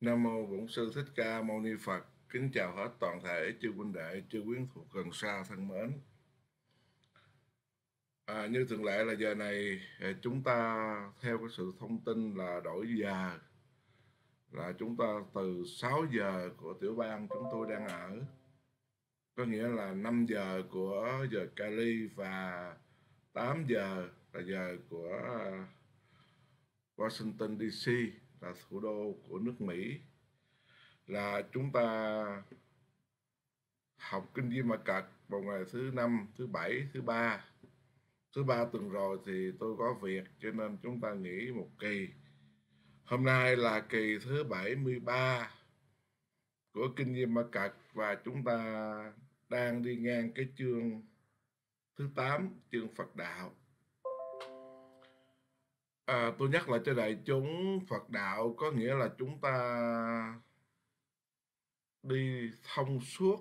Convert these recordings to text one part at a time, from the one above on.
Nam mô Bổn sư Thích Ca Mâu Ni Phật. Kính chào hết toàn thể chư huynh đệ, chư quyến thuộc gần xa thân mến. À, như thường lệ là giờ này à, chúng ta theo cái sự thông tin là đổi giờ là chúng ta từ 6 giờ của tiểu bang chúng tôi đang ở có nghĩa là 5 giờ của giờ Cali và 8 giờ là giờ của à, Washington DC là thủ đô của nước Mỹ là chúng ta học kinh Di Mã Cật vào ngày thứ năm, thứ bảy, thứ ba. Thứ ba tuần rồi thì tôi có việc cho nên chúng ta nghỉ một kỳ. Hôm nay là kỳ thứ 73 của kinh Di Mã Cật và chúng ta đang đi ngang cái chương thứ 8, chương Phật đạo. À, tôi nhắc lại cho đại chúng Phật đạo có nghĩa là chúng ta đi thông suốt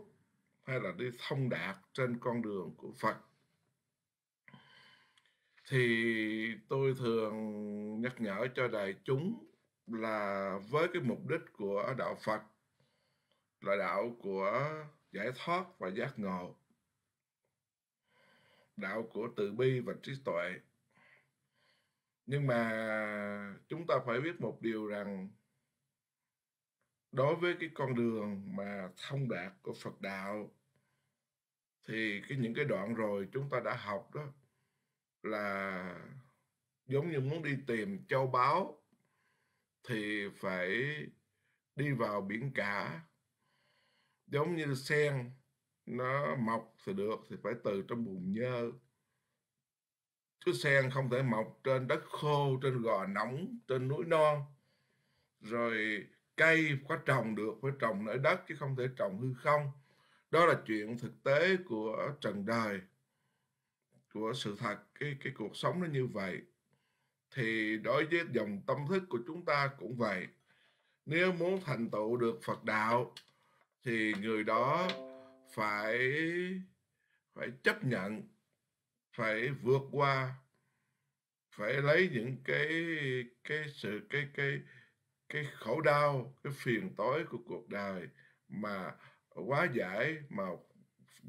hay là đi thông đạt trên con đường của Phật. Thì tôi thường nhắc nhở cho đại chúng là với cái mục đích của đạo Phật là đạo của giải thoát và giác ngộ, đạo của từ bi và trí tuệ nhưng mà chúng ta phải biết một điều rằng đối với cái con đường mà thông đạt của Phật đạo thì cái những cái đoạn rồi chúng ta đã học đó là giống như muốn đi tìm châu báu thì phải đi vào biển cả giống như sen nó mọc thì được thì phải từ trong bùn nhơ Thứ sen không thể mọc trên đất khô, trên gò nóng, trên núi non. Rồi cây có trồng được phải trồng nơi đất chứ không thể trồng hư không. Đó là chuyện thực tế của trần đời, của sự thật, cái, cái cuộc sống nó như vậy. Thì đối với dòng tâm thức của chúng ta cũng vậy. Nếu muốn thành tựu được Phật Đạo thì người đó phải phải chấp nhận phải vượt qua phải lấy những cái cái sự cái cái cái khổ đau cái phiền tối của cuộc đời mà quá giải mà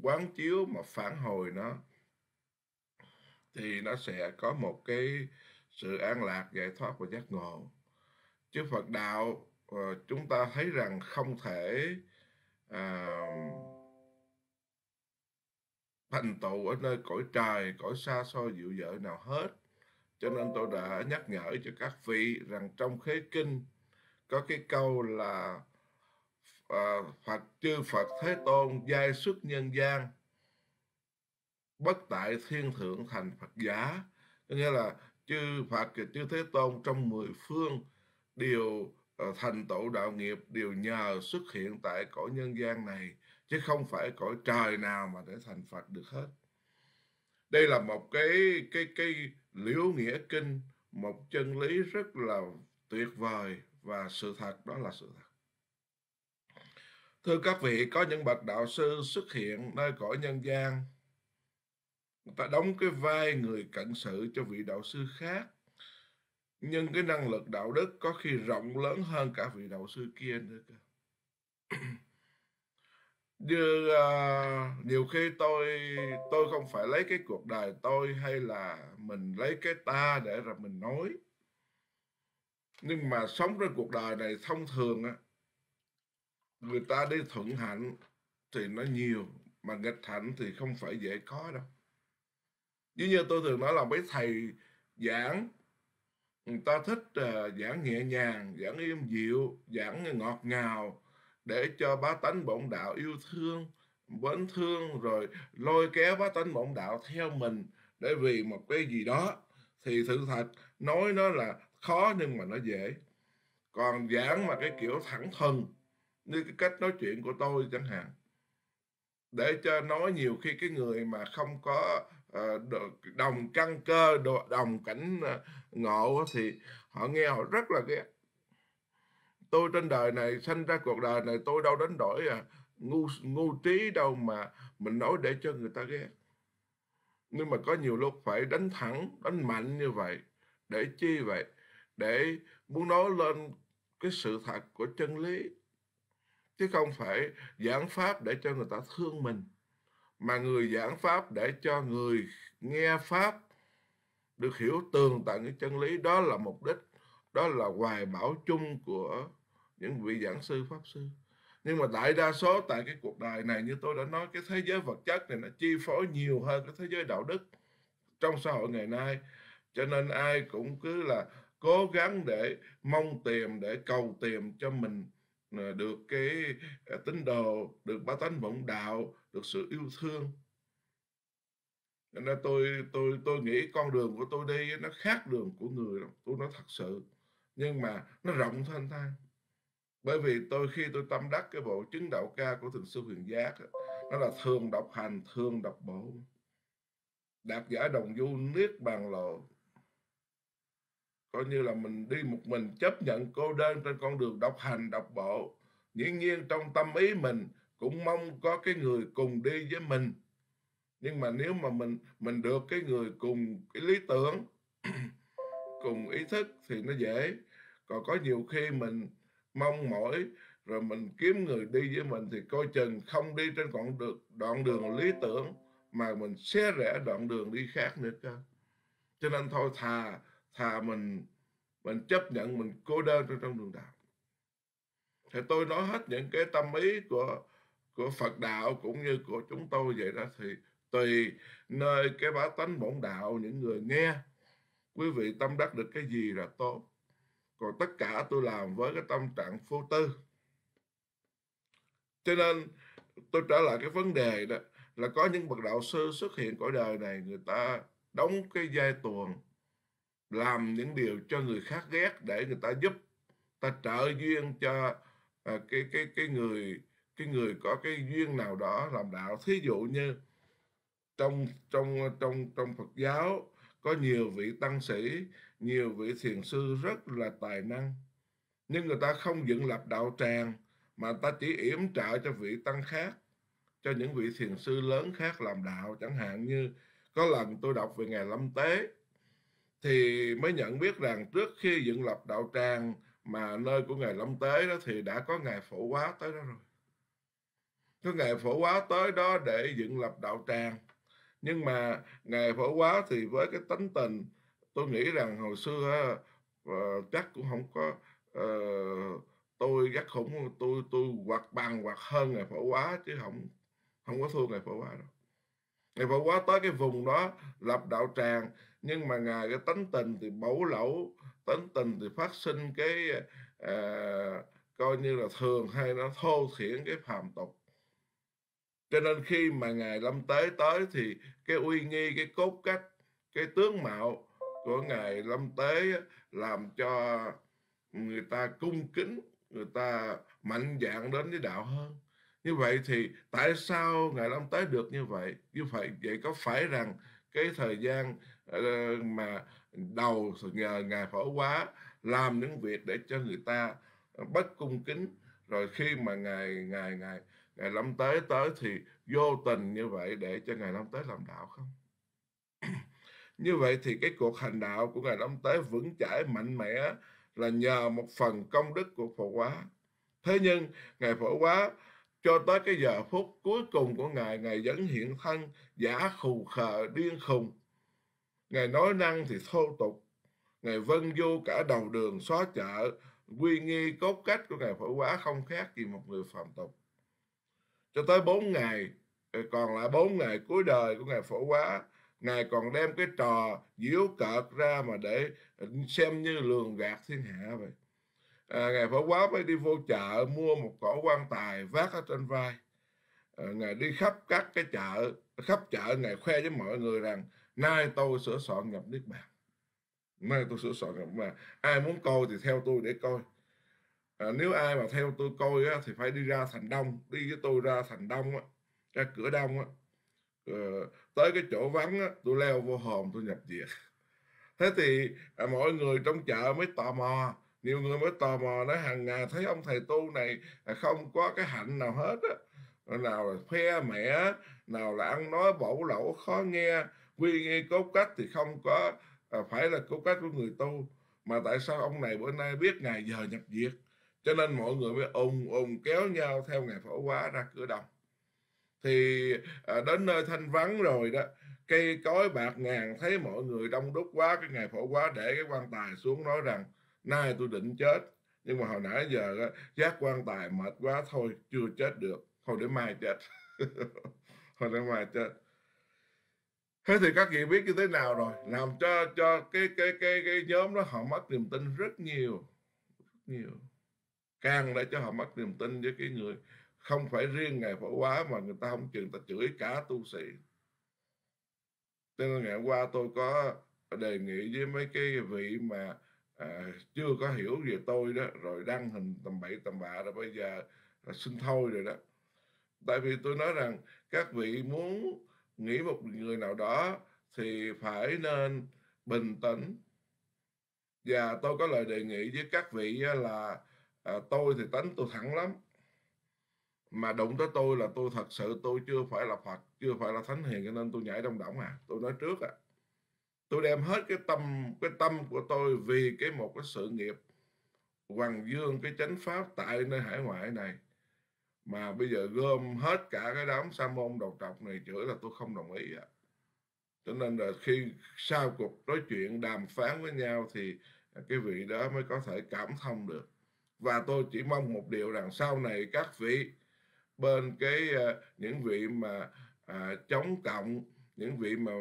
quán chiếu mà phản hồi nó thì nó sẽ có một cái sự an lạc giải thoát và giác ngộ chứ Phật đạo ờ, chúng ta thấy rằng không thể uh, thành tựu ở nơi cõi trời, cõi xa xôi dịu dợi nào hết. Cho nên tôi đã nhắc nhở cho các vị rằng trong khế kinh có cái câu là à, Phật chư Phật Thế Tôn giai xuất nhân gian bất tại thiên thượng thành Phật giả. Có nghĩa là chư Phật và chư Thế Tôn trong mười phương đều ờ, thành tựu đạo nghiệp đều nhờ xuất hiện tại cõi nhân gian này chứ không phải cõi trời nào mà để thành Phật được hết. Đây là một cái cái cái liễu nghĩa kinh, một chân lý rất là tuyệt vời và sự thật đó là sự thật. Thưa các vị, có những bậc đạo sư xuất hiện nơi cõi nhân gian. Người ta đóng cái vai người cận sự cho vị đạo sư khác. Nhưng cái năng lực đạo đức có khi rộng lớn hơn cả vị đạo sư kia nữa cơ như uh, nhiều khi tôi tôi không phải lấy cái cuộc đời tôi hay là mình lấy cái ta để rồi mình nói nhưng mà sống trên cuộc đời này thông thường á người ta đi thuận hạnh thì nó nhiều mà nghịch hạnh thì không phải dễ có đâu giống như tôi thường nói là mấy thầy giảng người ta thích uh, giảng nhẹ nhàng giảng êm dịu giảng ngọt ngào để cho bá tánh bổn đạo yêu thương mến thương rồi lôi kéo bá tánh bổn đạo theo mình để vì một cái gì đó thì sự thật nói nó là khó nhưng mà nó dễ còn giảng mà cái kiểu thẳng thừng như cái cách nói chuyện của tôi chẳng hạn để cho nói nhiều khi cái người mà không có ờ, đồng căn cơ đồng cảnh ờ, ngộ thì họ nghe họ rất là ghét tôi trên đời này sanh ra cuộc đời này tôi đâu đánh đổi à, ngu ngu trí đâu mà mình nói để cho người ta ghét nhưng mà có nhiều lúc phải đánh thẳng đánh mạnh như vậy để chi vậy để muốn nói lên cái sự thật của chân lý chứ không phải giảng pháp để cho người ta thương mình mà người giảng pháp để cho người nghe pháp được hiểu tường tận cái chân lý đó là mục đích đó là hoài bảo chung của những vị giảng sư pháp sư nhưng mà đại đa số tại cái cuộc đời này như tôi đã nói cái thế giới vật chất này nó chi phối nhiều hơn cái thế giới đạo đức trong xã hội ngày nay cho nên ai cũng cứ là cố gắng để mong tìm để cầu tìm cho mình à, được cái à, tín đồ được ba tánh vọng đạo được sự yêu thương nên là tôi tôi tôi nghĩ con đường của tôi đi nó khác đường của người tôi nói thật sự nhưng mà nó rộng thanh thang bởi vì tôi khi tôi tâm đắc cái bộ chứng đạo ca của thượng sư huyền giác nó là thường đọc hành thường đọc bộ đạt giả đồng du niết bàn lộ coi như là mình đi một mình chấp nhận cô đơn trên con đường độc hành độc bộ dĩ nhiên trong tâm ý mình cũng mong có cái người cùng đi với mình nhưng mà nếu mà mình mình được cái người cùng cái lý tưởng cùng ý thức thì nó dễ còn có nhiều khi mình mong mỏi rồi mình kiếm người đi với mình thì coi chừng không đi trên con được đoạn đường lý tưởng mà mình xé rẽ đoạn đường đi khác nữa cơ cho nên thôi thà thà mình mình chấp nhận mình cô đơn trong trong đường đạo thì tôi nói hết những cái tâm ý của của Phật đạo cũng như của chúng tôi vậy đó thì tùy nơi cái bá tánh bổn đạo những người nghe quý vị tâm đắc được cái gì là tốt còn tất cả tôi làm với cái tâm trạng vô tư cho nên tôi trả lời cái vấn đề đó là có những bậc đạo sư xuất hiện cõi đời này người ta đóng cái giai tuồng làm những điều cho người khác ghét để người ta giúp ta trợ duyên cho à, cái cái cái người cái người có cái duyên nào đó làm đạo thí dụ như trong trong trong trong Phật giáo có nhiều vị tăng sĩ nhiều vị thiền sư rất là tài năng, nhưng người ta không dựng lập đạo tràng mà ta chỉ yểm trợ cho vị tăng khác, cho những vị thiền sư lớn khác làm đạo. Chẳng hạn như có lần tôi đọc về ngày Lâm Tế, thì mới nhận biết rằng trước khi dựng lập đạo tràng mà nơi của Ngài Lâm Tế đó thì đã có Ngài Phổ Quá tới đó rồi. Có Ngài Phổ Quá tới đó để dựng lập đạo tràng. Nhưng mà Ngài Phổ Quá thì với cái tánh tình tôi nghĩ rằng hồi xưa ờ, chắc cũng không có uh, tôi chắc khủng tôi tôi hoặc bằng hoặc hơn ngày phổ quá chứ không không có thua ngày phổ quá đâu ngày phổ quá tới cái vùng đó lập đạo tràng nhưng mà ngài cái tánh tình thì bẩu lẩu tánh tình thì phát sinh cái uh, coi như là thường hay nó thô thiển cái phàm tục cho nên khi mà ngài lâm tế tới thì cái uy nghi cái cốt cách cái tướng mạo của ngài lâm tế làm cho người ta cung kính người ta mạnh dạng đến với đạo hơn như vậy thì tại sao ngài lâm tế được như vậy như vậy vậy có phải rằng cái thời gian ờ, mà đầu nhờ ngài phổ quá làm những việc để cho người ta bất cung kính rồi khi mà ngài ngài ngài ngài lâm tế tới thì vô tình như vậy để cho ngài lâm tế làm đạo không như vậy thì cái cuộc hành đạo của Ngài Đông Tế vững chãi mạnh mẽ là nhờ một phần công đức của Phổ Quá. Thế nhưng Ngài Phổ Quá cho tới cái giờ phút cuối cùng của Ngài, Ngài vẫn hiện thân giả khù khờ điên khùng. Ngài nói năng thì thô tục, Ngài vân du cả đầu đường xóa chợ, quy nghi cốt cách của Ngài Phổ Quá không khác gì một người phạm tục. Cho tới bốn ngày, còn lại bốn ngày cuối đời của Ngài Phổ Quá, Ngài còn đem cái trò diếu cợt ra mà để xem như lường gạt thiên hạ vậy. À, Ngài phải Quá mới đi vô chợ mua một cỏ quan tài vác ở trên vai. À, Ngài đi khắp các cái chợ, khắp chợ Ngài khoe với mọi người rằng nay tôi sửa soạn nhập Niết Bàn. Nay tôi sửa soạn nhập mà ai muốn coi thì theo tôi để coi. À, nếu ai mà theo tôi coi á, thì phải đi ra thành đông, đi với tôi ra thành đông á, ra cửa đông á, Ờ, tới cái chỗ vắng á, tôi leo vô hòm tôi nhập việc thế thì à, mọi người trong chợ mới tò mò nhiều người mới tò mò nói hàng ngày thấy ông thầy tu này à, không có cái hạnh nào hết á nào là phe mẹ nào là ăn nói bổ lẩu khó nghe quy nghi cốt cách thì không có à, phải là cốt cách của người tu mà tại sao ông này bữa nay biết ngày giờ nhập diệt cho nên mọi người mới ùng ùng kéo nhau theo ngày phổ quá ra cửa đồng thì à, đến nơi thanh vắng rồi đó cây cối bạc ngàn thấy mọi người đông đúc quá cái ngày phổ quá để cái quan tài xuống nói rằng nay tôi định chết nhưng mà hồi nãy giờ đó, giác quan tài mệt quá thôi chưa chết được thôi để mai chết thôi để mai chết thế thì các vị biết như thế nào rồi làm cho cho cái cái cái cái nhóm đó họ mất niềm tin rất nhiều rất nhiều càng để cho họ mất niềm tin với cái người không phải riêng ngày phổ quá mà người ta không chừng ta chửi cả tu sĩ cho nên ngày hôm qua tôi có đề nghị với mấy cái vị mà à, chưa có hiểu về tôi đó rồi đăng hình tầm bậy tầm bạ rồi bây giờ là xin thôi rồi đó tại vì tôi nói rằng các vị muốn nghĩ một người nào đó thì phải nên bình tĩnh và tôi có lời đề nghị với các vị là à, tôi thì tính tôi thẳng lắm mà đụng tới tôi là tôi thật sự tôi chưa phải là Phật chưa phải là thánh hiền cho nên tôi nhảy đông đỏng à tôi nói trước à tôi đem hết cái tâm cái tâm của tôi vì cái một cái sự nghiệp hoàng dương cái chánh pháp tại nơi hải ngoại này mà bây giờ gom hết cả cái đám sa môn đầu trọc này chửi là tôi không đồng ý à. cho nên là khi sau cuộc nói chuyện đàm phán với nhau thì cái vị đó mới có thể cảm thông được và tôi chỉ mong một điều rằng sau này các vị bên cái ờ, những vị mà à, chống cộng những vị mà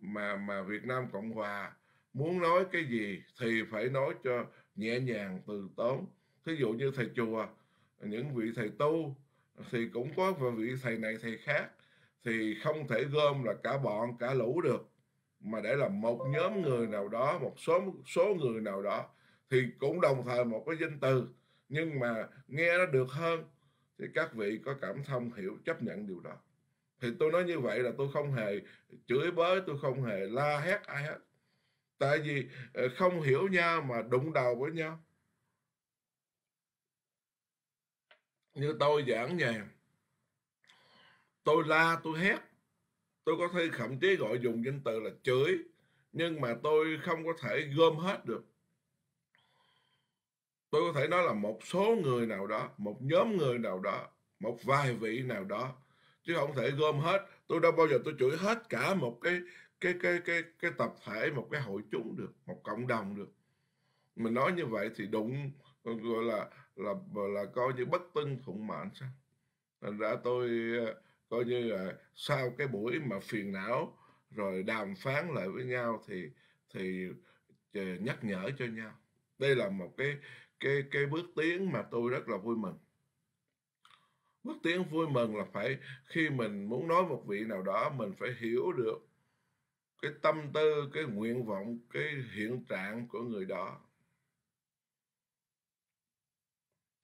mà mà Việt Nam Cộng Hòa muốn nói cái gì thì phải nói cho nhẹ nhàng từ tốn thí dụ như thầy chùa những vị thầy tu thì cũng có vị thầy này thầy khác thì không thể gom là cả bọn cả lũ được mà để là một nhóm người nào đó một số số người nào đó thì cũng đồng thời một cái danh từ nhưng mà nghe nó được hơn thì các vị có cảm thông hiểu chấp nhận điều đó thì tôi nói như vậy là tôi không hề chửi bới tôi không hề la hét ai hết tại vì ờ, không hiểu nhau mà đụng đầu với nhau như tôi giảng nhàn tôi la tôi hét tôi có thể thậm chí gọi dùng danh từ là chửi nhưng mà tôi không có thể gom hết được tôi có thể nói là một số người nào đó một nhóm người nào đó một vài vị nào đó chứ không thể gom hết tôi đâu bao giờ tôi chửi hết cả một cái cái cái cái cái tập thể một cái hội chúng được một cộng đồng được mình nói như vậy thì đụng gọi là là là coi như bất tân thuận mệnh sao thành ra tôi ờ, coi như là sau cái buổi mà phiền não rồi đàm phán lại với nhau thì thì ờ, nhắc nhở cho nhau đây là một cái cái cái bước tiến mà tôi rất là vui mừng bước tiến vui mừng là phải khi mình muốn nói một vị nào đó mình phải hiểu được cái tâm tư cái nguyện vọng cái hiện trạng của người đó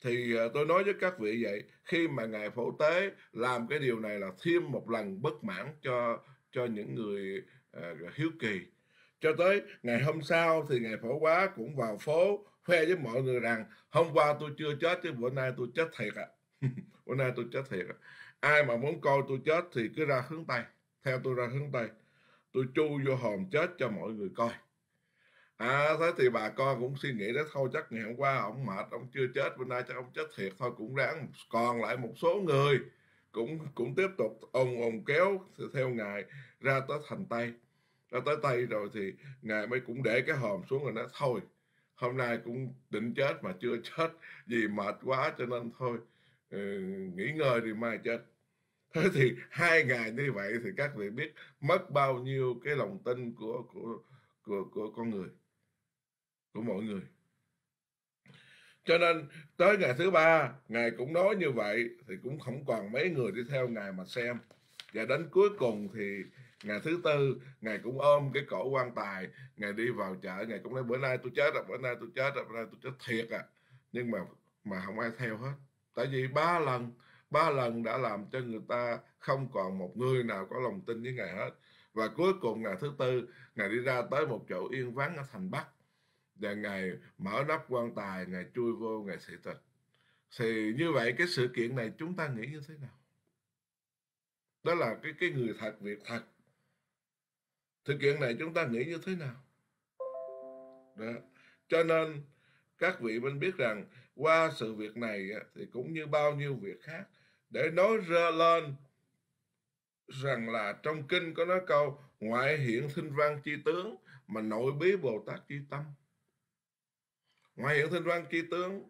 thì ờ, tôi nói với các vị vậy khi mà ngài phổ tế làm cái điều này là thêm một lần bất mãn cho cho những người uh, hiếu kỳ cho tới ngày hôm sau thì ngài phổ quá cũng vào phố khoe với mọi người rằng hôm qua tôi chưa chết chứ bữa nay tôi chết thiệt ạ à. bữa nay tôi chết thiệt à. ai mà muốn coi tôi chết thì cứ ra hướng tây theo tôi ra hướng tây tôi chu vô hòm chết cho mọi người coi à thế thì bà con cũng suy nghĩ đó thôi chắc ngày hôm qua ông mệt ông chưa chết bữa nay chắc ông chết thiệt thôi cũng ráng còn lại một số người cũng cũng tiếp tục ông ông kéo theo ngài ra tới thành tây ra tới tây rồi thì ngài mới cũng để cái hòm xuống rồi nói thôi hôm nay cũng định chết mà chưa chết vì mệt quá cho nên thôi ừ, nghỉ ngơi thì mai chết thế thì hai ngày như vậy thì các vị biết mất bao nhiêu cái lòng tin của của của của con người của mọi người cho nên tới ngày thứ ba ngài cũng nói như vậy thì cũng không còn mấy người đi theo ngài mà xem và đến cuối cùng thì ngày thứ tư ngày cũng ôm cái cổ quan tài ngày đi vào chợ ngày cũng nói bữa nay tôi chết rồi bữa nay tôi chết rồi bữa nay tôi chết thiệt à nhưng mà mà không ai theo hết tại vì ba lần ba lần đã làm cho người ta không còn một người nào có lòng tin với ngài hết và cuối cùng ngày thứ tư ngài đi ra tới một chỗ yên vắng ở thành bắc và ngài mở nắp quan tài ngài chui vô ngài sĩ tịch thì như vậy cái sự kiện này chúng ta nghĩ như thế nào đó là cái cái người thật việc thật thực hiện này chúng ta nghĩ như thế nào? Đó. Cho nên các vị bên biết rằng qua sự việc này thì cũng như bao nhiêu việc khác để nói ra lên rằng là trong kinh có nói câu ngoại hiện thinh văn chi tướng mà nội bí Bồ Tát chi tâm. Ngoại hiện thinh văn chi tướng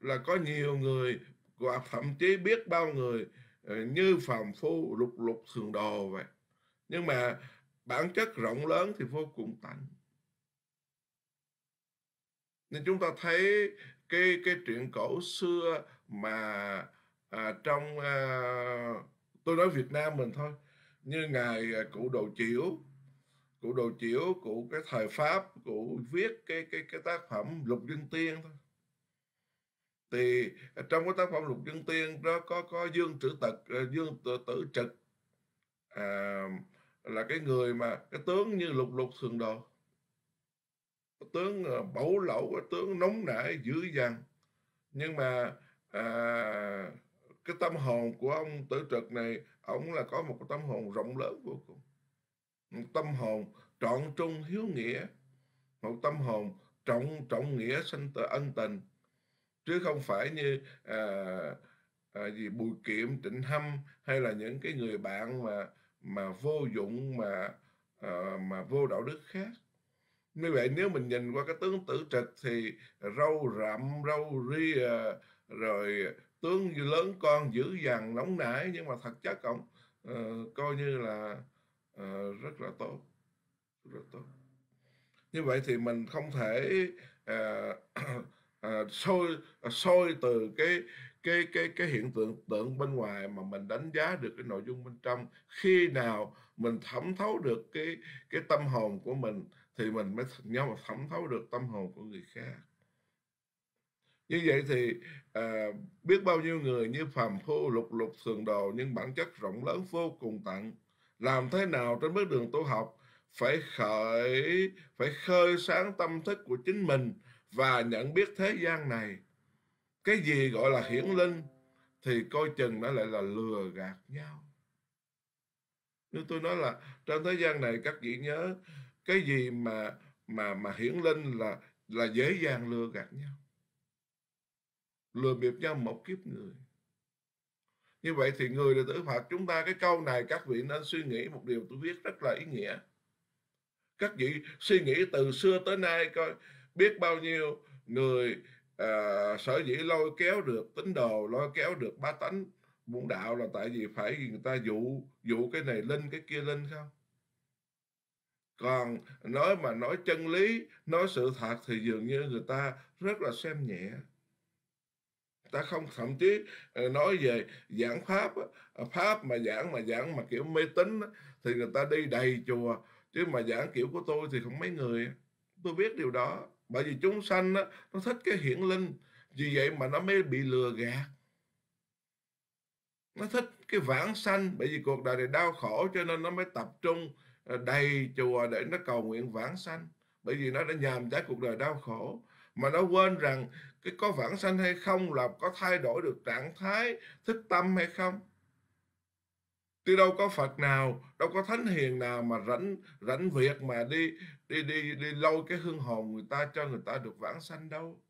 là có nhiều người và thậm chí biết bao người ờ, như phàm phu lục lục thường đồ vậy. Nhưng mà bản chất rộng lớn thì vô cùng tạnh nên chúng ta thấy cái cái chuyện cổ xưa mà à, trong à, tôi nói Việt Nam mình thôi như ngài à, cụ đồ chiểu cụ đồ chiểu cụ cái thời pháp cụ viết cái cái cái tác phẩm lục dân tiên thôi thì trong cái tác phẩm lục dân tiên đó có có dương tử tật à, dương tử, tử trực à, là cái người mà cái tướng như lục lục thường đồ cái tướng ờ, bẩu lậu cái tướng nóng nảy dữ dằn nhưng mà à, cái tâm hồn của ông tử trực này ông là có một cái tâm hồn rộng lớn vô cùng một tâm hồn trọn trung hiếu nghĩa một tâm hồn trọng trọng nghĩa sinh tự ân tình chứ không phải như à, à, gì bùi kiệm trịnh hâm hay là những cái người bạn mà mà vô dụng mà uh, mà vô đạo đức khác như vậy nếu mình nhìn qua cái tướng tử trịch thì râu rậm râu ria ờ, rồi tướng lớn con dữ dằn nóng nảy nhưng mà thật chất ông uh, coi như là uh, rất là tốt rất tốt như vậy thì mình không thể uh, uh, sôi uh, sôi từ cái cái cái cái hiện tượng tượng bên ngoài mà mình đánh giá được cái nội dung bên trong khi nào mình thẩm thấu được cái cái tâm hồn của mình thì mình mới nhau mà thẩm thấu được tâm hồn của người khác như vậy thì à, biết bao nhiêu người như phàm phu lục lục thường đồ nhưng bản chất rộng lớn vô cùng tận làm thế nào trên bước đường tu học phải khởi phải khơi sáng tâm thức của chính mình và nhận biết thế gian này cái gì gọi là hiển linh thì coi chừng nó lại là lừa gạt nhau như tôi nói là trên thế gian này các vị nhớ cái gì mà mà mà hiển linh là là dễ dàng lừa gạt nhau lừa bịp nhau một kiếp người như vậy thì người là tử phạt chúng ta cái câu này các vị nên suy nghĩ một điều tôi viết rất là ý nghĩa các vị suy nghĩ từ xưa tới nay coi biết bao nhiêu người à, sở dĩ lôi kéo được tín đồ lôi kéo được ba tánh muốn đạo là tại vì phải người ta dụ dụ cái này lên cái kia lên sao còn nói mà nói chân lý nói sự thật thì dường như người ta rất là xem nhẹ ta không thậm chí ờ, nói về giảng pháp ờ, pháp mà giảng mà giảng mà kiểu mê tín thì người ta đi đầy chùa chứ mà giảng kiểu của tôi thì không mấy người tôi biết điều đó bởi vì chúng sanh đó, nó thích cái hiển linh vì vậy mà nó mới bị lừa gạt nó thích cái vãng sanh bởi vì cuộc đời này đau khổ cho nên nó mới tập trung à, đầy chùa để nó cầu nguyện vãng sanh bởi vì nó đã nhàm chán cuộc đời đau khổ mà nó quên rằng cái có vãng sanh hay không là có thay đổi được trạng thái thức tâm hay không Chứ đâu có Phật nào, đâu có thánh hiền nào mà rảnh rảnh việc mà đi đi đi đi lôi cái hương hồn người ta cho người ta được vãng sanh đâu.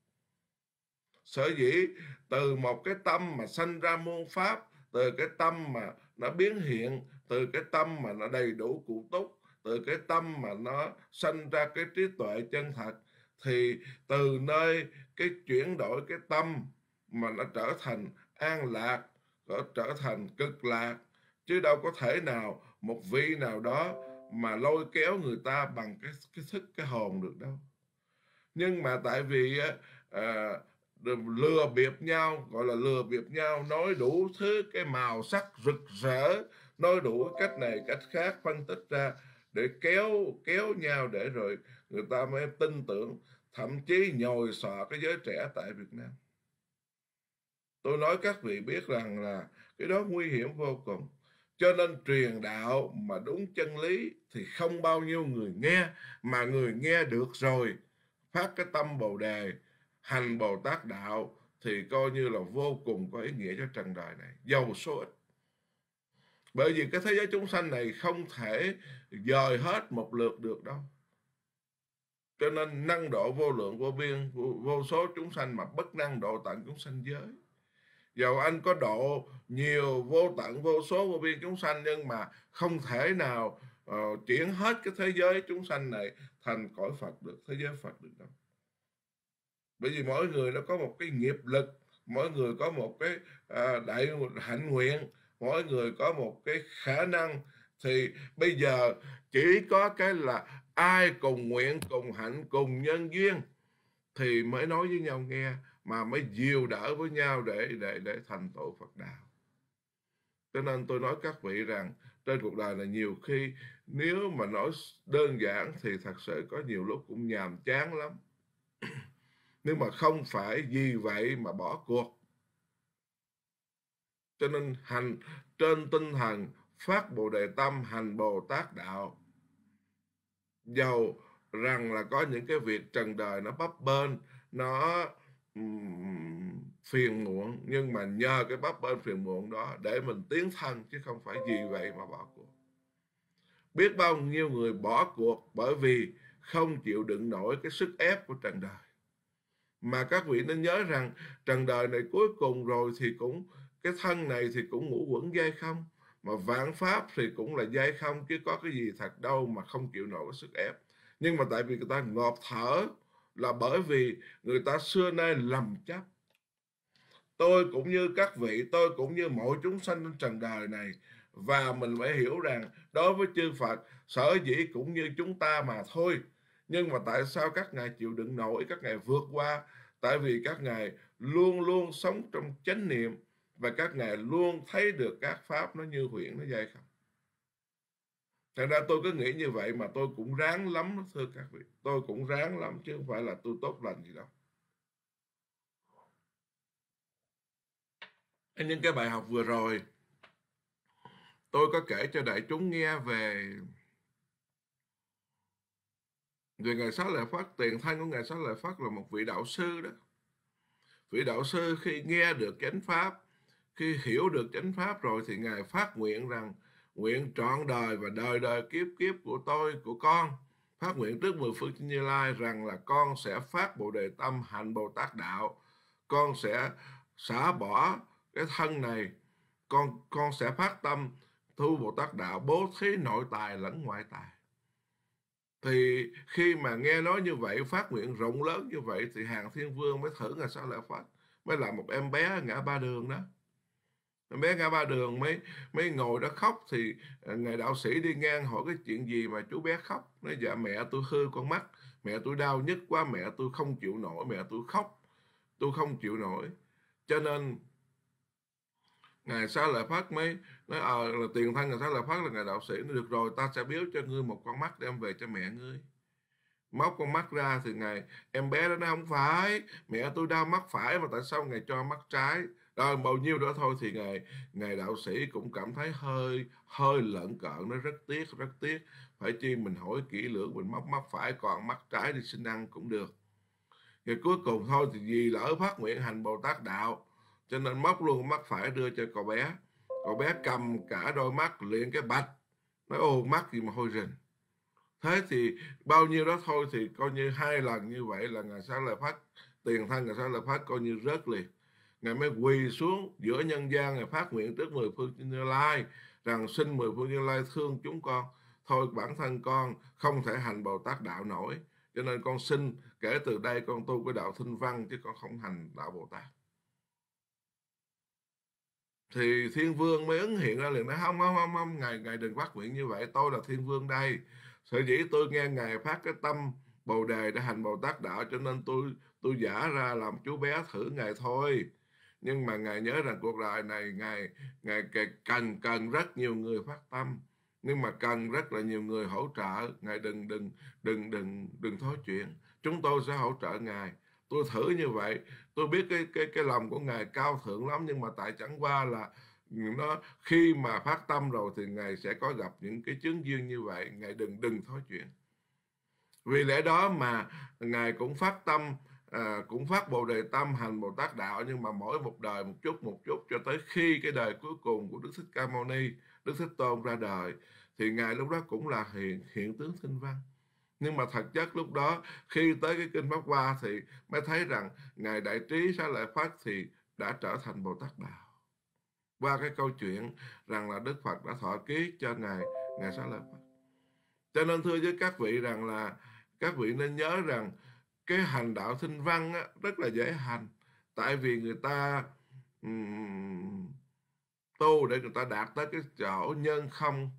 Sở dĩ từ một cái tâm mà sanh ra môn pháp, từ cái tâm mà nó biến hiện, từ cái tâm mà nó đầy đủ cụ túc, từ cái tâm mà nó sanh ra cái trí tuệ chân thật thì từ nơi cái chuyển đổi cái tâm mà nó trở thành an lạc, trở thành cực lạc chứ đâu có thể nào một vị nào đó mà lôi kéo người ta bằng cái cái thức cái hồn được đâu nhưng mà tại vì à, lừa bịp nhau gọi là lừa bịp nhau nói đủ thứ cái màu sắc rực rỡ nói đủ cách này cách khác phân tích ra để kéo kéo nhau để rồi người ta mới tin tưởng thậm chí nhồi sọ cái giới trẻ tại Việt Nam tôi nói các vị biết rằng là cái đó nguy hiểm vô cùng cho nên truyền đạo mà đúng chân lý thì không bao nhiêu người nghe mà người nghe được rồi phát cái tâm bồ đề hành bồ tát đạo thì coi như là vô cùng có ý nghĩa cho trần đời này giàu số ít bởi vì cái thế giới chúng sanh này không thể dời hết một lượt được đâu cho nên năng độ vô lượng vô biên vô, vô số chúng sanh mà bất năng độ tận chúng sanh giới dầu anh có độ nhiều vô tận vô số vô biên chúng sanh nhưng mà không thể nào uh, chuyển hết cái thế giới chúng sanh này thành cõi Phật được thế giới Phật được đâu bởi vì mỗi người nó có một cái nghiệp lực mỗi người có một cái uh, đại hạnh nguyện mỗi người có một cái khả năng thì bây giờ chỉ có cái là ai cùng nguyện cùng hạnh cùng nhân duyên thì mới nói với nhau nghe mà mới dìu đỡ với nhau để để để thành tựu Phật đạo. Cho nên tôi nói các vị rằng trên cuộc đời là nhiều khi nếu mà nói đơn giản thì thật sự có nhiều lúc cũng nhàm chán lắm. Nhưng mà không phải vì vậy mà bỏ cuộc. Cho nên hành trên tinh thần phát Bồ Đề Tâm hành Bồ Tát Đạo. Dầu rằng là có những cái việc trần đời nó bấp bênh, nó phiền muộn nhưng mà nhờ cái bắp bên phiền muộn đó để mình tiến thân chứ không phải vì vậy mà bỏ cuộc biết bao nhiêu người bỏ cuộc bởi vì không chịu đựng nổi cái sức ép của trần đời mà các vị nên nhớ rằng trần đời này cuối cùng rồi thì cũng cái thân này thì cũng ngủ quẩn dây không mà vạn pháp thì cũng là dây không chứ có cái gì thật đâu mà không chịu nổi cái sức ép nhưng mà tại vì người ta ngọt thở là bởi vì người ta xưa nay lầm chấp tôi cũng như các vị tôi cũng như mọi chúng sanh trên trần đời này và mình phải hiểu rằng đối với chư Phật sở dĩ cũng như chúng ta mà thôi nhưng mà tại sao các ngài chịu đựng nổi các ngài vượt qua tại vì các ngài luôn luôn sống trong chánh niệm và các ngài luôn thấy được các pháp nó như huyện nó dây không Thật ra tôi cứ nghĩ như vậy mà tôi cũng ráng lắm thưa các vị. Tôi cũng ráng lắm chứ không phải là tôi tốt lành gì đâu. Những cái bài học vừa rồi tôi có kể cho đại chúng nghe về về Ngài Xá Lợi phát Tiền thân của Ngài Xá Lợi phát là một vị đạo sư đó. Vị đạo sư khi nghe được chánh pháp, khi hiểu được chánh pháp rồi thì Ngài phát nguyện rằng nguyện trọn đời và đời đời kiếp kiếp của tôi, của con. Phát nguyện trước mười phương Như Lai rằng là con sẽ phát Bồ Đề Tâm hành Bồ Tát Đạo. Con sẽ xả bỏ cái thân này. Con con sẽ phát tâm thu Bồ Tát Đạo bố thí nội tài lẫn ngoại tài. Thì khi mà nghe nói như vậy, phát nguyện rộng lớn như vậy thì hàng thiên vương mới thử là sao lại phát. Mới là một em bé ngã ba đường đó bé ngã ba đường mới mới ngồi đó khóc thì à, ngài đạo sĩ đi ngang hỏi cái chuyện gì mà chú bé khóc nói dạ mẹ tôi hư con mắt mẹ tôi đau nhất quá mẹ tôi không chịu nổi mẹ tôi khóc tôi không chịu nổi cho nên ngài sa lợi phát mới nói à, là tiền thân ngài sa lợi phát là ngài đạo sĩ nói được rồi ta sẽ biếu cho ngươi một con mắt đem về cho mẹ ngươi móc con mắt ra thì ngài em bé đó nó không phải mẹ tôi đau mắt phải mà tại sao ngài cho mắt trái đó bao nhiêu đó thôi thì ngài ngài đạo sĩ cũng cảm thấy hơi hơi lợn cợn nó rất tiếc rất tiếc phải chi mình hỏi kỹ lưỡng mình móc mắt phải còn mắt trái thì xin ăn cũng được rồi cuối cùng thôi thì vì lỡ phát nguyện hành bồ tát đạo cho nên móc luôn mắt phải đưa cho cậu bé cậu bé cầm cả đôi mắt liền cái bạch nói ô mắt gì mà hôi rình thế thì bao nhiêu đó thôi thì coi như hai lần như vậy là ngày sáng là phát tiền thân ngày sáng là phát coi như rớt liền Ngài mới quỳ xuống giữa nhân gian Ngài phát nguyện trước mười phương Như Lai rằng xin mười phương Như Lai thương chúng con. Thôi bản thân con không thể hành Bồ Tát Đạo nổi. Cho nên con xin kể từ đây con tu cái đạo thinh văn chứ con không hành đạo Bồ Tát. Thì thiên vương mới ứng hiện ra liền nói không không không không ngài ngài đừng phát nguyện như vậy tôi là thiên vương đây sở dĩ tôi nghe ngài phát cái tâm bồ đề để hành bồ tát đạo cho nên tôi tôi giả ra làm chú bé thử ngài thôi nhưng mà ngài nhớ rằng cuộc đời này ngài ngài cần cần rất nhiều người phát tâm nhưng mà cần rất là nhiều người hỗ trợ ngài đừng đừng đừng đừng đừng thối chuyện chúng tôi sẽ hỗ trợ ngài tôi thử như vậy tôi biết cái cái cái lòng của ngài cao thượng lắm nhưng mà tại chẳng qua là nó khi mà phát tâm rồi thì ngài sẽ có gặp những cái chứng duyên như vậy ngài đừng đừng thối chuyện vì lẽ đó mà ngài cũng phát tâm à, cũng phát bồ đề tâm hành bồ tát đạo nhưng mà mỗi một đời một chút một chút cho tới khi cái đời cuối cùng của đức thích ca mâu ni đức thích tôn ra đời thì ngài lúc đó cũng là hiện hiện tướng thinh văn nhưng mà thật chất lúc đó khi tới cái kinh pháp hoa thì mới thấy rằng ngài đại trí xá lợi phát thì đã trở thành bồ tát đạo qua cái câu chuyện rằng là đức phật đã thọ ký cho ngài ngài xá lợi phát cho nên thưa với các vị rằng là các vị nên nhớ rằng cái hành đạo thinh văn á, rất là dễ hành tại vì người ta um, tu để người ta đạt tới cái chỗ nhân không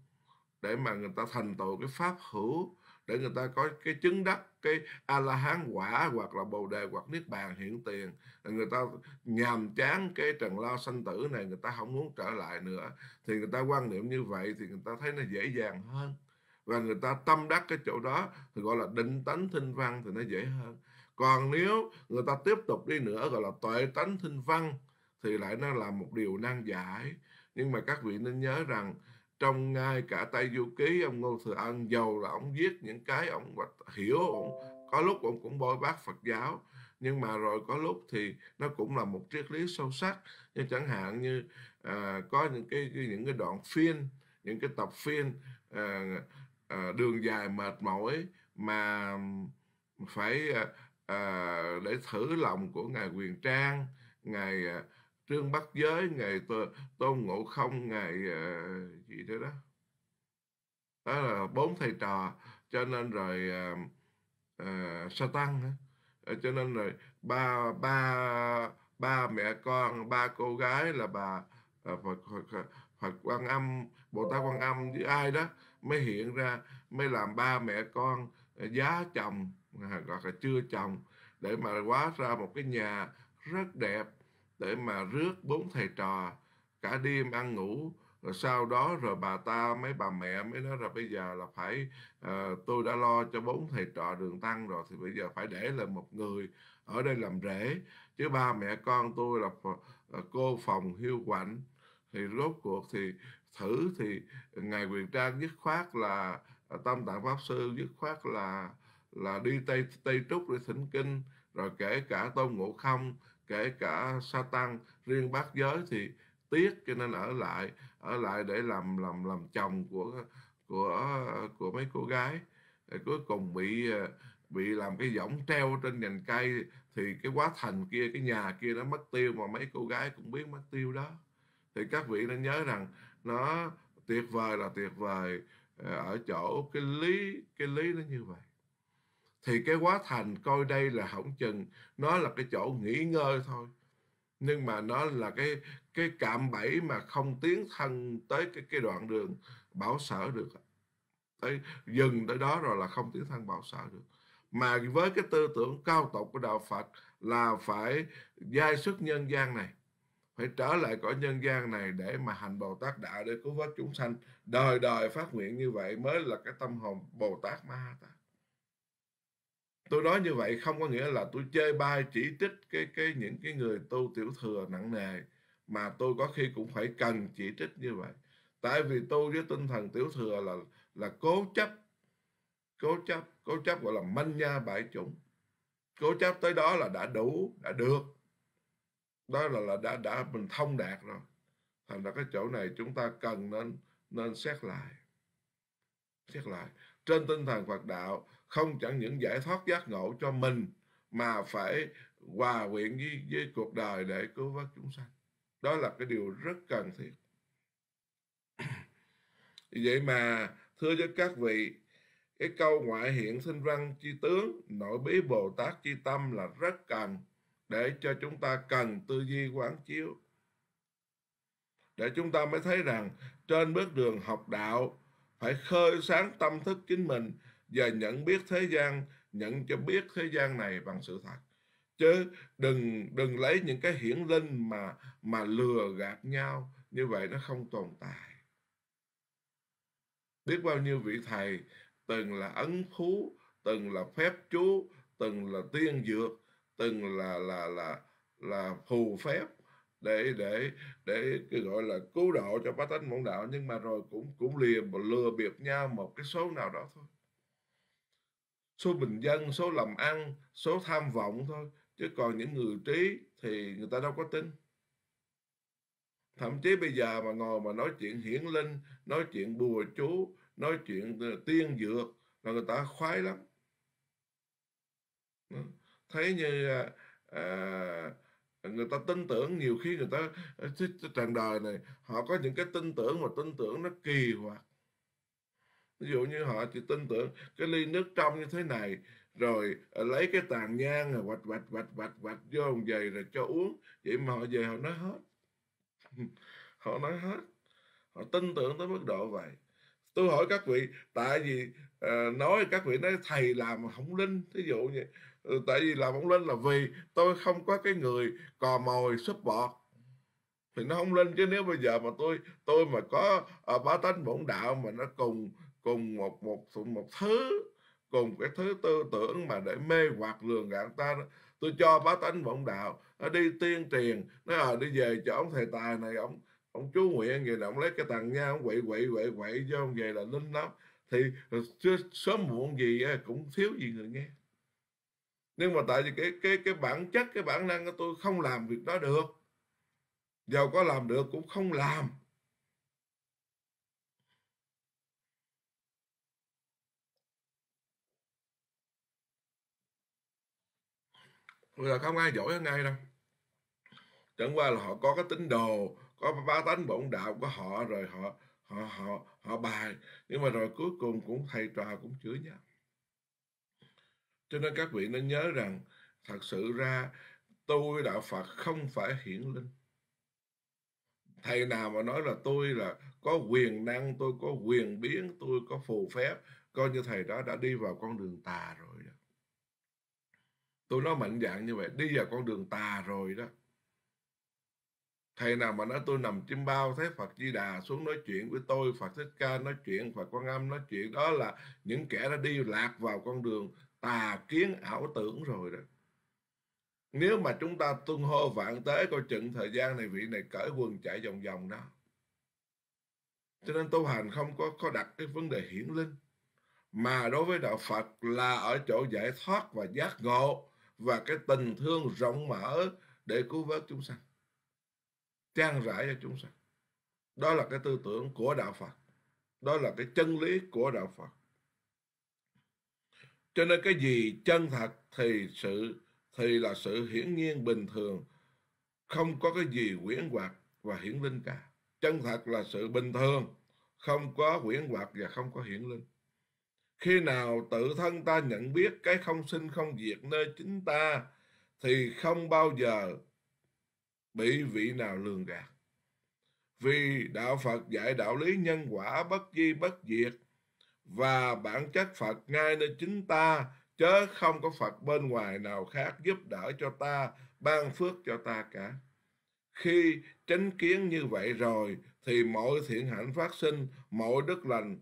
để mà người ta thành tựu cái pháp hữu để người ta có cái chứng đắc cái a la hán quả hoặc là bồ đề hoặc niết bàn hiện tiền người ta nhàm chán cái trần lao sanh tử này người ta không muốn trở lại nữa thì người ta quan niệm như vậy thì người ta thấy nó dễ dàng hơn và người ta tâm đắc cái chỗ đó thì gọi là định tánh thinh văn thì nó dễ hơn còn nếu người ta tiếp tục đi nữa gọi là tuệ tánh thinh văn thì lại nó là một điều nan giải nhưng mà các vị nên nhớ rằng trong ngay cả tay du ký ông ngô thừa ân giàu là ông viết những cái ông hiểu ông có lúc ông cũng bôi bác phật giáo nhưng mà rồi có lúc thì nó cũng là một triết lý sâu sắc như chẳng hạn như à, có những cái những cái đoạn phiên những cái tập phiên à, Ờ, đường dài mệt mỏi mà phải à, để thử lòng của ngài Quyền Trang, ngài à, Trương Bắc Giới, ngài Tô, Tôn Ngộ Không, ngài à, gì thế đó. Đó là bốn thầy trò cho nên rồi à, à, sa tăng cho nên rồi ba ba ba mẹ con ba cô gái là bà Phật, Phật, Phật Quan Âm Bồ Tát Quan Âm với ai đó mới hiện ra mới làm ba mẹ con ờ, giá chồng hoặc à, là chưa chồng để mà quá ra một cái nhà rất đẹp để mà rước bốn thầy trò cả đêm ăn ngủ rồi sau đó rồi bà ta mấy bà mẹ mới nói là bây giờ là phải à, tôi đã lo cho bốn thầy trò đường tăng rồi thì bây giờ phải để là một người ở đây làm rễ chứ ba mẹ con tôi là à, cô phòng hiu quạnh thì rốt cuộc thì thử thì ngài quyền trang dứt khoát là à, tâm tạng pháp sư dứt khoát là là đi tây tây trúc để thỉnh kinh rồi kể cả tôn ngộ không kể cả sa tăng riêng bát giới thì tiếc cho nên ở lại ở lại để làm làm làm chồng của của của mấy cô gái rồi cuối cùng bị à, bị làm cái võng treo trên nhành cây thì cái quá thành kia cái nhà kia nó mất tiêu mà mấy cô gái cũng biết mất tiêu đó thì các vị nên nhớ rằng nó tuyệt vời là tuyệt vời ờ, ở chỗ cái lý cái lý nó như vậy thì cái quá thành coi đây là hỏng chừng nó là cái chỗ nghỉ ngơi thôi nhưng mà nó là cái cái cạm bẫy mà không tiến thân tới cái cái đoạn đường bảo sở được tới dừng tới đó rồi là không tiến thân bảo sở được mà với cái tư tưởng cao tộc của đạo Phật là phải giai xuất nhân gian này phải trở lại cõi nhân gian này để mà hành Bồ Tát đạo để cứu vớt chúng sanh đời đời phát nguyện như vậy mới là cái tâm hồn Bồ Tát Ma Ha tôi nói như vậy không có nghĩa là tôi chơi bai chỉ trích cái cái những cái người tu tiểu thừa nặng nề mà tôi có khi cũng phải cần chỉ trích như vậy tại vì tu với tinh thần tiểu thừa là là cố chấp cố chấp cố chấp gọi là manh nha bại chủng cố chấp tới đó là đã đủ đã được đó là là đã đã mình thông đạt rồi thành ra cái chỗ này chúng ta cần nên nên xét lại xét lại trên tinh thần Phật đạo không chẳng những giải thoát giác ngộ cho mình mà phải hòa quyện với, với cuộc đời để cứu vớt chúng sanh đó là cái điều rất cần thiết vậy mà thưa với các vị cái câu ngoại hiện sinh văn chi tướng nội bí bồ tát chi tâm là rất cần để cho chúng ta cần tư duy quán chiếu để chúng ta mới thấy rằng trên bước đường học đạo phải khơi sáng tâm thức chính mình và nhận biết thế gian nhận cho biết thế gian này bằng sự thật chứ đừng đừng lấy những cái hiển linh mà mà lừa gạt nhau như vậy nó không tồn tại biết bao nhiêu vị thầy từng là ấn phú từng là phép chú từng là tiên dược từng là là là là phù phép để để để cái gọi là cứu độ cho bá tánh bổn đạo nhưng mà rồi cũng cũng liền mà lừa bịp nhau một cái số nào đó thôi số bình dân số làm ăn số tham vọng thôi chứ còn những người trí thì người ta đâu có tin thậm chí bây giờ mà ngồi mà nói chuyện hiển linh nói chuyện bùa chú nói chuyện ờ, tiên dược là người ta khoái lắm Đó thấy như à, à, người ta tin tưởng nhiều khi người ta à, tràn đời này họ có những cái tin tưởng mà tin tưởng nó kỳ hoặc ví dụ như họ chỉ tin tưởng cái ly nước trong như thế này rồi à, lấy cái tàn nhang rồi vạch vạch vạch vạch vạch vô hồng giày rồi cho uống vậy mà họ về họ nói hết họ nói hết họ tin tưởng tới mức độ vậy tôi hỏi các vị tại vì uh, nói các vị nói thầy làm mà không linh thí dụ như Ừ, tại vì làm ông linh là vì tôi không có cái người cò mồi súp bọt thì nó không linh chứ nếu bây giờ mà tôi tôi mà có à, bá tánh bổn đạo mà nó cùng cùng một một một thứ cùng cái thứ tư tưởng mà để mê hoặc lường gạt ta tôi cho bá tánh bổn đạo nó đi tiên truyền nó à, đi về cho ông thầy tài này ông ông chú nguyện vậy là ông lấy cái thằng nha ông quậy quậy quậy quậy cho ông về là linh lắm thì ờ, sớm muộn gì cũng thiếu gì người nghe nhưng mà tại vì cái cái cái bản chất cái bản năng của tôi không làm việc đó được giàu có làm được cũng không làm Bây không ai giỏi hơn ai đâu Chẳng qua là họ có cái tín đồ Có ba tánh bổn đạo của họ Rồi họ họ họ họ bài Nhưng mà rồi cuối cùng cũng thầy trò cũng chửi nhau cho nên các vị nên nhớ rằng thật sự ra tôi đạo Phật không phải hiển linh. Thầy nào mà nói là tôi là có quyền năng, tôi có quyền biến, tôi có phù phép, coi như thầy đó đã đi vào con đường tà rồi đó. Tôi nói mạnh dạng như vậy, đi vào con đường tà rồi đó. Thầy nào mà nói tôi nằm chim bao thấy Phật Di Đà xuống nói chuyện với tôi, Phật Thích Ca nói chuyện, Phật Quan Âm nói chuyện, đó là những kẻ đã đi lạc vào con đường tà kiến ảo tưởng rồi đó nếu mà chúng ta tuân hô vạn tế coi chừng thời gian này vị này cởi quần chạy vòng vòng đó cho nên tu hành không có có đặt cái vấn đề hiển linh mà đối với đạo Phật là ở chỗ giải thoát và giác ngộ và cái tình thương rộng mở để cứu vớt chúng sanh trang rãi cho chúng sanh đó là cái tư tưởng của đạo Phật đó là cái chân lý của đạo Phật cho nên cái gì chân thật thì sự thì là sự hiển nhiên bình thường, không có cái gì quyển hoạt và hiển linh cả. Chân thật là sự bình thường, không có quyển hoạt và không có hiển linh. Khi nào tự thân ta nhận biết cái không sinh không diệt nơi chính ta thì không bao giờ bị vị nào lường gạt. Vì đạo Phật dạy đạo lý nhân quả bất di bất diệt và bản chất Phật ngay nơi chính ta, chớ không có Phật bên ngoài nào khác giúp đỡ cho ta, ban phước cho ta cả. Khi chánh kiến như vậy rồi, thì mọi thiện hạnh phát sinh, mọi đức lành,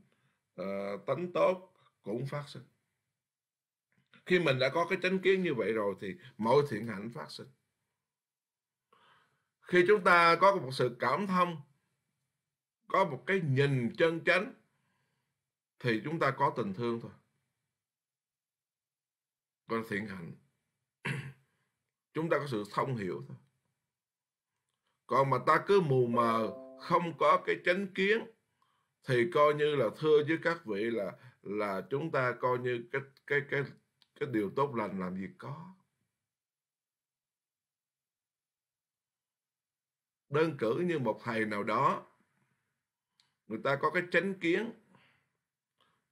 uh, tánh tốt cũng phát sinh. Khi mình đã có cái chánh kiến như vậy rồi thì mọi thiện hạnh phát sinh. Khi chúng ta có một sự cảm thông, có một cái nhìn chân chánh thì chúng ta có tình thương thôi còn thiện hạnh chúng ta có sự thông hiểu thôi còn mà ta cứ mù mờ không có cái chánh kiến thì coi như là thưa với các vị là là chúng ta coi như cái cái cái cái điều tốt lành làm gì có đơn cử như một thầy nào đó người ta có cái chánh kiến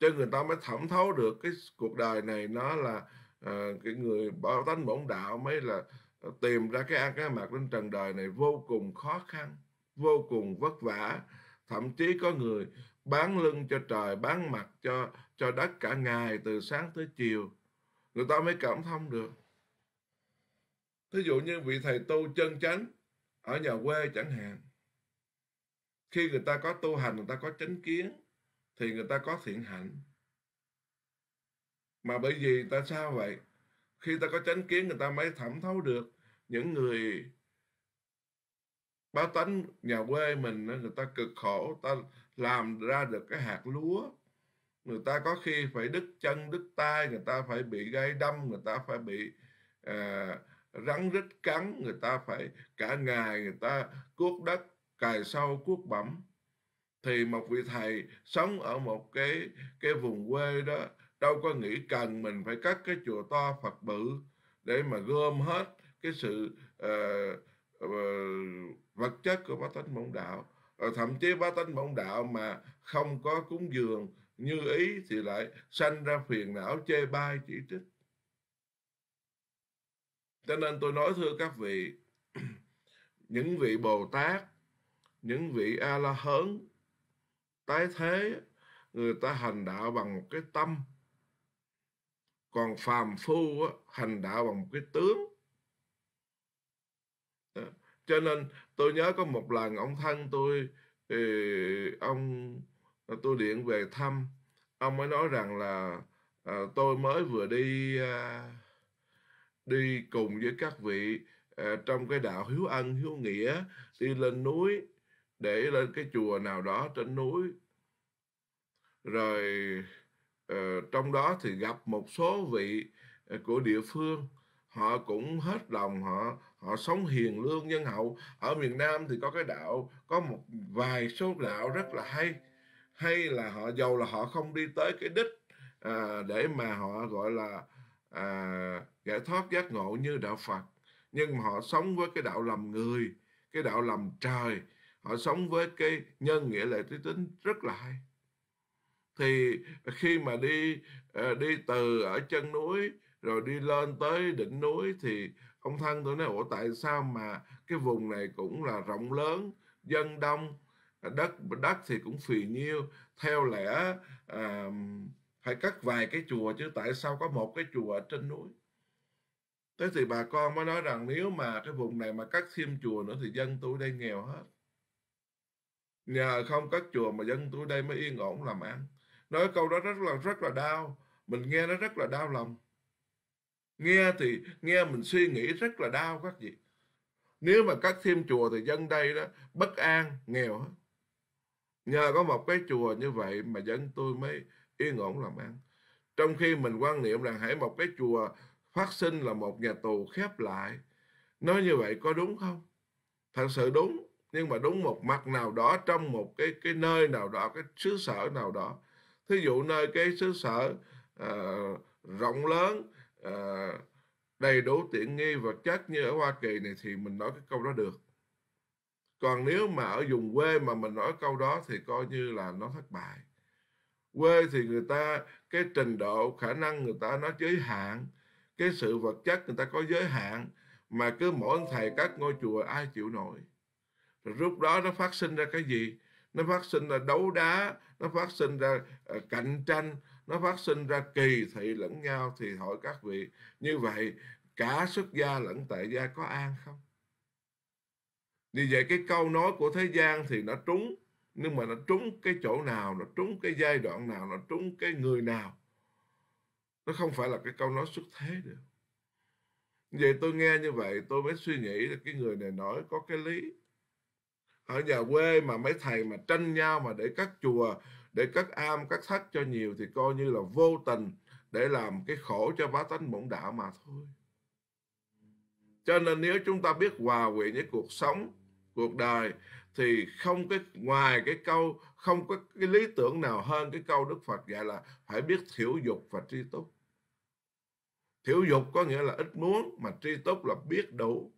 cho người ta mới thẩm thấu được cái cuộc đời này nó là à, cái người bảo tánh bổn đạo mới là ờ, tìm ra cái ăn cái mạc trên trần đời này vô cùng khó khăn vô cùng vất vả thậm chí có người bán lưng cho trời bán mặt cho cho đất cả ngày từ sáng tới chiều người ta mới cảm thông được thí dụ như vị thầy tu chân chánh ở nhà quê chẳng hạn khi người ta có tu hành người ta có chánh kiến thì người ta có thiện hạnh. Mà bởi vì ta sao vậy? Khi ta có chánh kiến người ta mới thẩm thấu được những người báo tánh nhà quê mình người ta cực khổ, ta làm ra được cái hạt lúa. Người ta có khi phải đứt chân, đứt tay, người ta phải bị gai đâm, người ta phải bị à, rắn rít cắn, người ta phải cả ngày người ta cuốc đất, cài sâu, cuốc bẩm thì một vị thầy sống ở một cái cái vùng quê đó đâu có nghĩ cần mình phải cắt cái chùa to Phật bự để mà gom hết cái sự uh, uh, vật chất của bá tánh mộng đạo ờ, thậm chí bá tánh mộng đạo mà không có cúng dường như ý thì lại sanh ra phiền não chê bai chỉ trích cho nên tôi nói thưa các vị những vị bồ tát những vị a la hớn tái thế người ta hành đạo bằng một cái tâm còn phàm phu á, hành đạo bằng một cái tướng đó. cho nên tôi nhớ có một lần ông thân tôi thì ừ, ông tôi điện về thăm ông mới nói rằng là à, tôi mới vừa đi à, đi cùng với các vị à, trong cái đạo hiếu ân hiếu nghĩa đi lên núi để lên cái chùa nào đó trên núi rồi uh, trong đó thì gặp một số vị ờ, của địa phương họ cũng hết lòng họ họ sống hiền lương nhân hậu ở miền Nam thì có cái đạo có một vài số đạo rất là hay hay là họ giàu là họ không đi tới cái đích à, để mà họ gọi là à, giải thoát giác ngộ như đạo Phật nhưng mà họ sống với cái đạo lầm người cái đạo lầm trời họ sống với cái nhân nghĩa lệ trí tính rất là hay thì khi mà đi ờ, đi từ ở chân núi rồi đi lên tới đỉnh núi thì ông thân tôi nói ủa tại sao mà cái vùng này cũng là rộng lớn dân đông đất đất thì cũng phì nhiêu theo lẽ à, phải cắt vài cái chùa chứ tại sao có một cái chùa ở trên núi thế thì bà con mới nói rằng nếu mà cái vùng này mà cắt thêm chùa nữa thì dân tôi đây nghèo hết nhờ không các chùa mà dân tôi đây mới yên ổn làm ăn nói câu đó rất là rất là đau mình nghe nó rất là đau lòng nghe thì nghe mình suy nghĩ rất là đau các vị nếu mà các thêm chùa thì dân đây đó bất an nghèo hết nhờ có một cái chùa như vậy mà dân tôi mới yên ổn làm ăn trong khi mình quan niệm rằng hãy một cái chùa phát sinh là một nhà tù khép lại nói như vậy có đúng không thật sự đúng nhưng mà đúng một mặt nào đó trong một cái cái nơi nào đó cái xứ sở nào đó thí dụ nơi cái xứ sở uh, rộng lớn uh, đầy đủ tiện nghi vật chất như ở Hoa Kỳ này thì mình nói cái câu đó được còn nếu mà ở vùng quê mà mình nói câu đó thì coi như là nó thất bại quê thì người ta cái trình độ khả năng người ta nó giới hạn cái sự vật chất người ta có giới hạn mà cứ mỗi thầy các ngôi chùa ai chịu nổi rồi lúc đó nó phát sinh ra cái gì nó phát sinh ra đấu đá nó phát sinh ra uh, cạnh tranh nó phát sinh ra kỳ thị lẫn nhau thì hỏi các vị như vậy cả xuất gia lẫn tại gia có an không như vậy cái câu nói của thế gian thì nó trúng nhưng mà nó trúng cái chỗ nào nó trúng cái giai đoạn nào nó trúng cái người nào nó không phải là cái câu nói xuất thế được vậy tôi nghe như vậy tôi mới suy nghĩ là cái người này nói có cái lý ở nhà quê mà mấy thầy mà tranh nhau mà để các chùa để các am các thất cho nhiều thì coi như là vô tình để làm cái khổ cho bá tánh bổn đạo mà thôi cho nên nếu chúng ta biết hòa quyện với cuộc sống cuộc đời thì không cái ngoài cái câu không có cái lý tưởng nào hơn cái câu Đức Phật dạy là phải biết thiểu dục và tri túc. Thiểu dục có nghĩa là ít muốn mà tri túc là biết đủ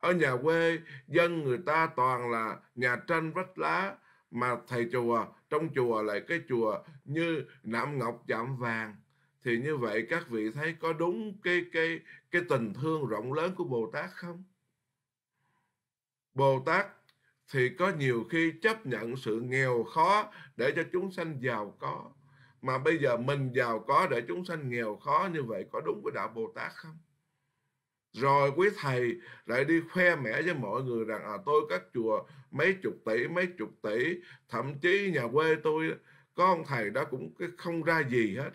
ở nhà quê dân người ta toàn là nhà tranh vách lá mà thầy chùa trong chùa lại cái chùa như nạm ngọc chạm vàng thì như vậy các vị thấy có đúng cái cái cái tình thương rộng lớn của Bồ Tát không? Bồ Tát thì có nhiều khi chấp nhận sự nghèo khó để cho chúng sanh giàu có mà bây giờ mình giàu có để chúng sanh nghèo khó như vậy có đúng với đạo Bồ Tát không? rồi quý thầy lại đi khoe mẽ với mọi người rằng à, tôi cắt chùa mấy chục tỷ mấy chục tỷ thậm chí nhà quê tôi có ông thầy đó cũng cái không ra gì hết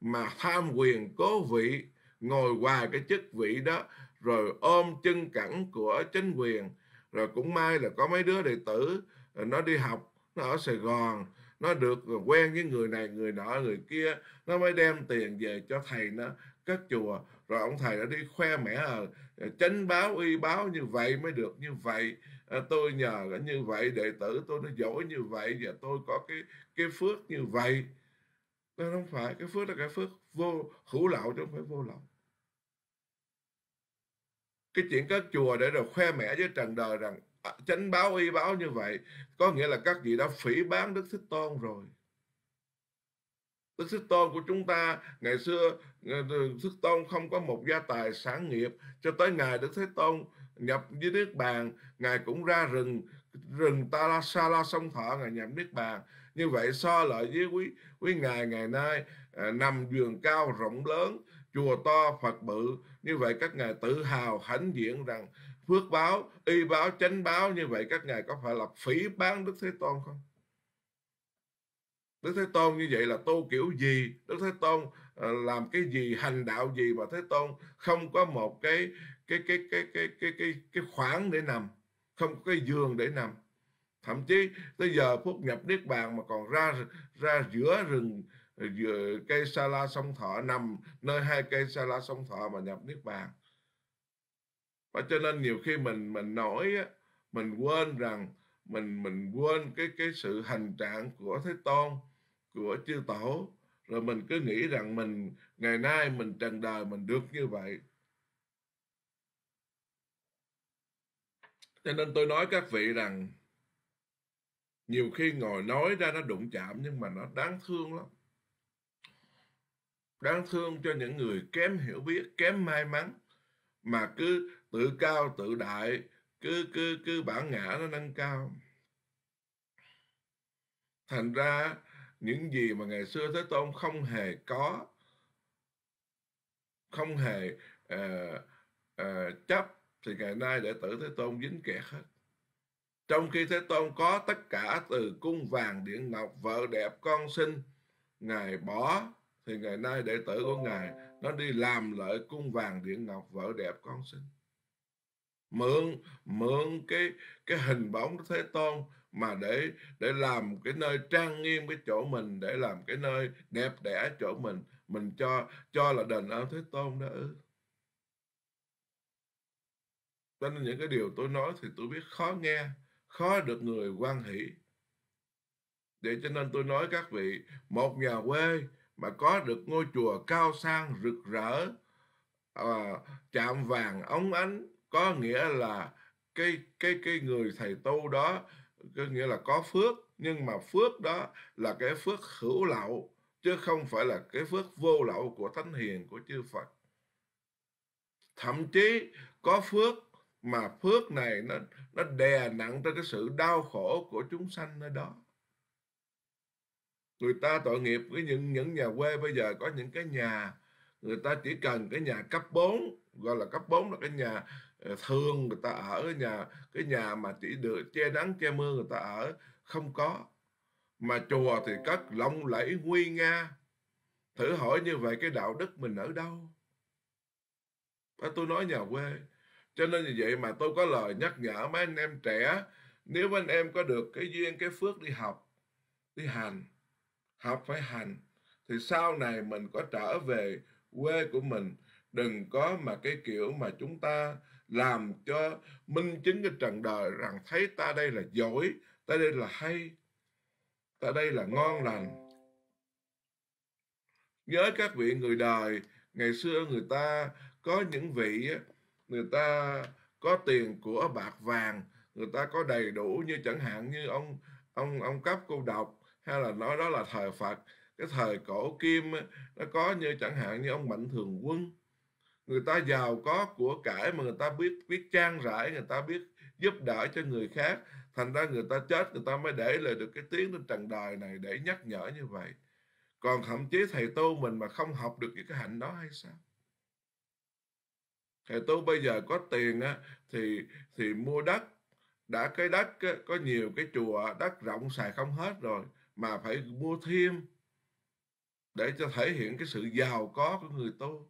mà tham quyền cố vị ngồi hoài cái chức vị đó rồi ôm chân cẳng của chính quyền rồi cũng may là có mấy đứa đệ tử ờ, nó đi học nó ở Sài Gòn nó được quen với người này người nọ người kia nó mới đem tiền về cho thầy nó cất chùa rồi ông thầy đã đi khoe mẽ à, chánh báo uy báo như vậy mới được như vậy à, tôi nhờ là như vậy đệ tử tôi nó giỏi như vậy và tôi có cái cái phước như vậy nó không phải cái phước là cái phước vô hữu lậu chứ không phải vô lậu cái chuyện các chùa để rồi khoe mẽ với trần đời rằng à, chánh báo y báo như vậy có nghĩa là các vị đã phỉ bán đức thích tôn rồi Đức Sức Tôn của chúng ta ngày xưa ờ, ờ, Sức Tôn không có một gia tài sản nghiệp cho tới ngày Đức Thế Tôn nhập với Niết Bàn Ngài cũng ra rừng rừng ta la sa la sông thọ Ngài nhập Niết Bàn như vậy so lại với quý quý Ngài ngày nay ờ, nằm giường cao rộng lớn chùa to Phật bự như vậy các Ngài tự hào hãnh diện rằng phước báo y báo chánh báo như vậy các Ngài có phải là phỉ bán Đức Thế Tôn không Đức Thế Tôn như vậy là tu kiểu gì? Đức Thế Tôn ờ, làm cái gì, hành đạo gì mà Thế Tôn không có một cái cái cái cái cái cái cái, cái khoảng để nằm, không có cái giường để nằm. Thậm chí tới giờ phút nhập niết bàn mà còn ra ra giữa rừng ờ, giữa cây sa la sông thọ nằm nơi hai cây sa la sông thọ mà nhập niết bàn. Và cho nên nhiều khi mình mình nói mình quên rằng mình mình quên cái cái sự hành trạng của Thế Tôn của chư tổ rồi mình cứ nghĩ rằng mình ngày nay mình trần đời mình được như vậy cho nên tôi nói các vị rằng nhiều khi ngồi nói ra nó đụng chạm nhưng mà nó đáng thương lắm đáng thương cho những người kém hiểu biết kém may mắn mà cứ tự cao tự đại cứ cứ cứ bản ngã nó nâng cao thành ra những gì mà ngày xưa Thế Tôn không hề có, không hề uh, uh, chấp thì ngày nay đệ tử Thế Tôn dính kẹt hết. Trong khi Thế Tôn có tất cả từ cung vàng, điện ngọc, vợ đẹp, con sinh, Ngài bỏ thì ngày nay đệ tử của Ngài nó đi làm lợi cung vàng, điện ngọc, vợ đẹp, con sinh. Mượn mượn cái cái hình bóng Thế Tôn mà để để làm cái nơi trang nghiêm cái chỗ mình để làm cái nơi đẹp đẽ chỗ mình mình cho cho là đền ơn thế tôn đó cho nên những cái điều tôi nói thì tôi biết khó nghe khó được người quan hỷ để cho nên tôi nói các vị một nhà quê mà có được ngôi chùa cao sang rực rỡ à, chạm vàng ống ánh có nghĩa là cái cái cái người thầy tu đó có nghĩa là có phước nhưng mà phước đó là cái phước hữu lậu chứ không phải là cái phước vô lậu của thánh hiền của chư Phật thậm chí có phước mà phước này nó nó đè nặng tới cái sự đau khổ của chúng sanh nơi đó người ta tội nghiệp với những những nhà quê bây giờ có những cái nhà người ta chỉ cần cái nhà cấp 4 gọi là cấp 4 là cái nhà Ờ, thường người ta ở nhà cái nhà mà chỉ được che nắng che mưa người ta ở không có mà chùa thì cất lộng lẫy nguy nga thử hỏi như vậy cái đạo đức mình ở đâu à, tôi nói nhà quê cho nên như vậy mà tôi có lời nhắc nhở mấy anh em trẻ nếu anh em có được cái duyên cái phước đi học đi hành học phải hành thì sau này mình có trở về quê của mình đừng có mà cái kiểu mà chúng ta làm cho minh chứng cái trần đời rằng thấy ta đây là giỏi, ta đây là hay, ta đây là ngon lành. Nhớ các vị người đời, ngày xưa người ta có những vị, người ta có tiền của bạc vàng, người ta có đầy đủ như chẳng hạn như ông ông ông cấp cô độc hay là nói đó là thời Phật cái thời cổ kim nó có như chẳng hạn như ông mạnh thường quân người ta giàu có của cải mà người ta biết biết trang trải người ta biết giúp đỡ cho người khác thành ra người ta chết người ta mới để lại được cái tiếng trên trần đời này để nhắc nhở như vậy còn thậm chí thầy tu mình mà không học được những cái hạnh đó hay sao thầy tu bây giờ có tiền á, thì thì mua đất đã cái đất á, có nhiều cái chùa đất rộng xài không hết rồi mà phải mua thêm để cho thể hiện cái sự giàu có của người tu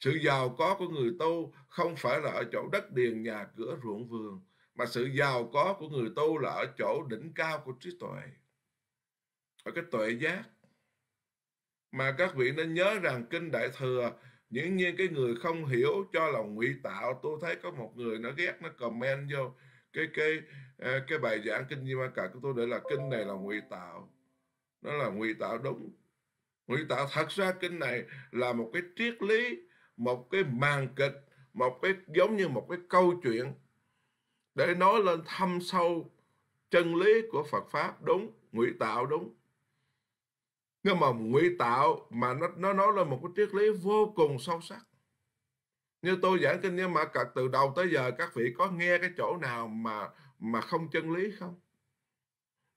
sự giàu có của người tu không phải là ở chỗ đất điền, nhà cửa, ruộng vườn, mà sự giàu có của người tu là ở chỗ đỉnh cao của trí tuệ. Ở cái tuệ giác. Mà các vị nên nhớ rằng Kinh Đại Thừa, những nhiên cái người không hiểu cho là ngụy tạo. Tôi thấy có một người nó ghét, nó comment vô cái cái à, cái bài giảng kinh Di Ma cả của tôi để là kinh này là ngụy tạo nó là ngụy tạo đúng ngụy tạo thật ra kinh này là một cái triết lý một cái màn kịch một cái giống như một cái câu chuyện để nói lên thâm sâu chân lý của Phật pháp đúng ngụy tạo đúng nhưng mà ngụy tạo mà nó nó nói lên một cái triết lý vô cùng sâu sắc như tôi giảng kinh nhưng mà cả từ đầu tới giờ các vị có nghe cái chỗ nào mà mà không chân lý không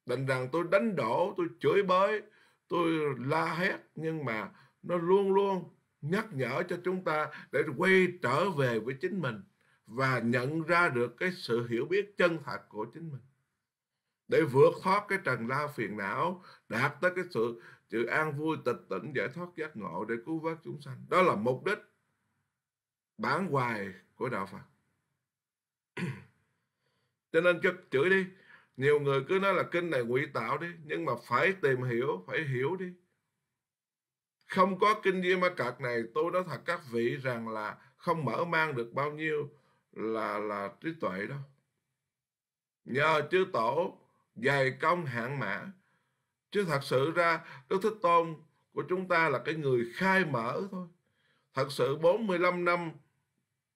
định rằng tôi đánh đổ tôi chửi bới tôi la hét nhưng mà nó luôn luôn nhắc nhở cho chúng ta để quay trở về với chính mình và nhận ra được cái sự hiểu biết chân thật của chính mình để vượt thoát cái trần lao phiền não đạt tới cái sự sự an vui tịch tỉnh giải thoát giác ngộ để cứu vớt chúng sanh đó là mục đích bản hoài của đạo Phật cho nên cho chửi đi nhiều người cứ nói là kinh này ngụy tạo đi nhưng mà phải tìm hiểu phải hiểu đi không có kinh di ma cật này tôi nói thật các vị rằng là không mở mang được bao nhiêu là là trí tuệ đâu nhờ chư tổ dày công hạng mã chứ thật sự ra đức thích tôn của chúng ta là cái người khai mở thôi thật sự 45 năm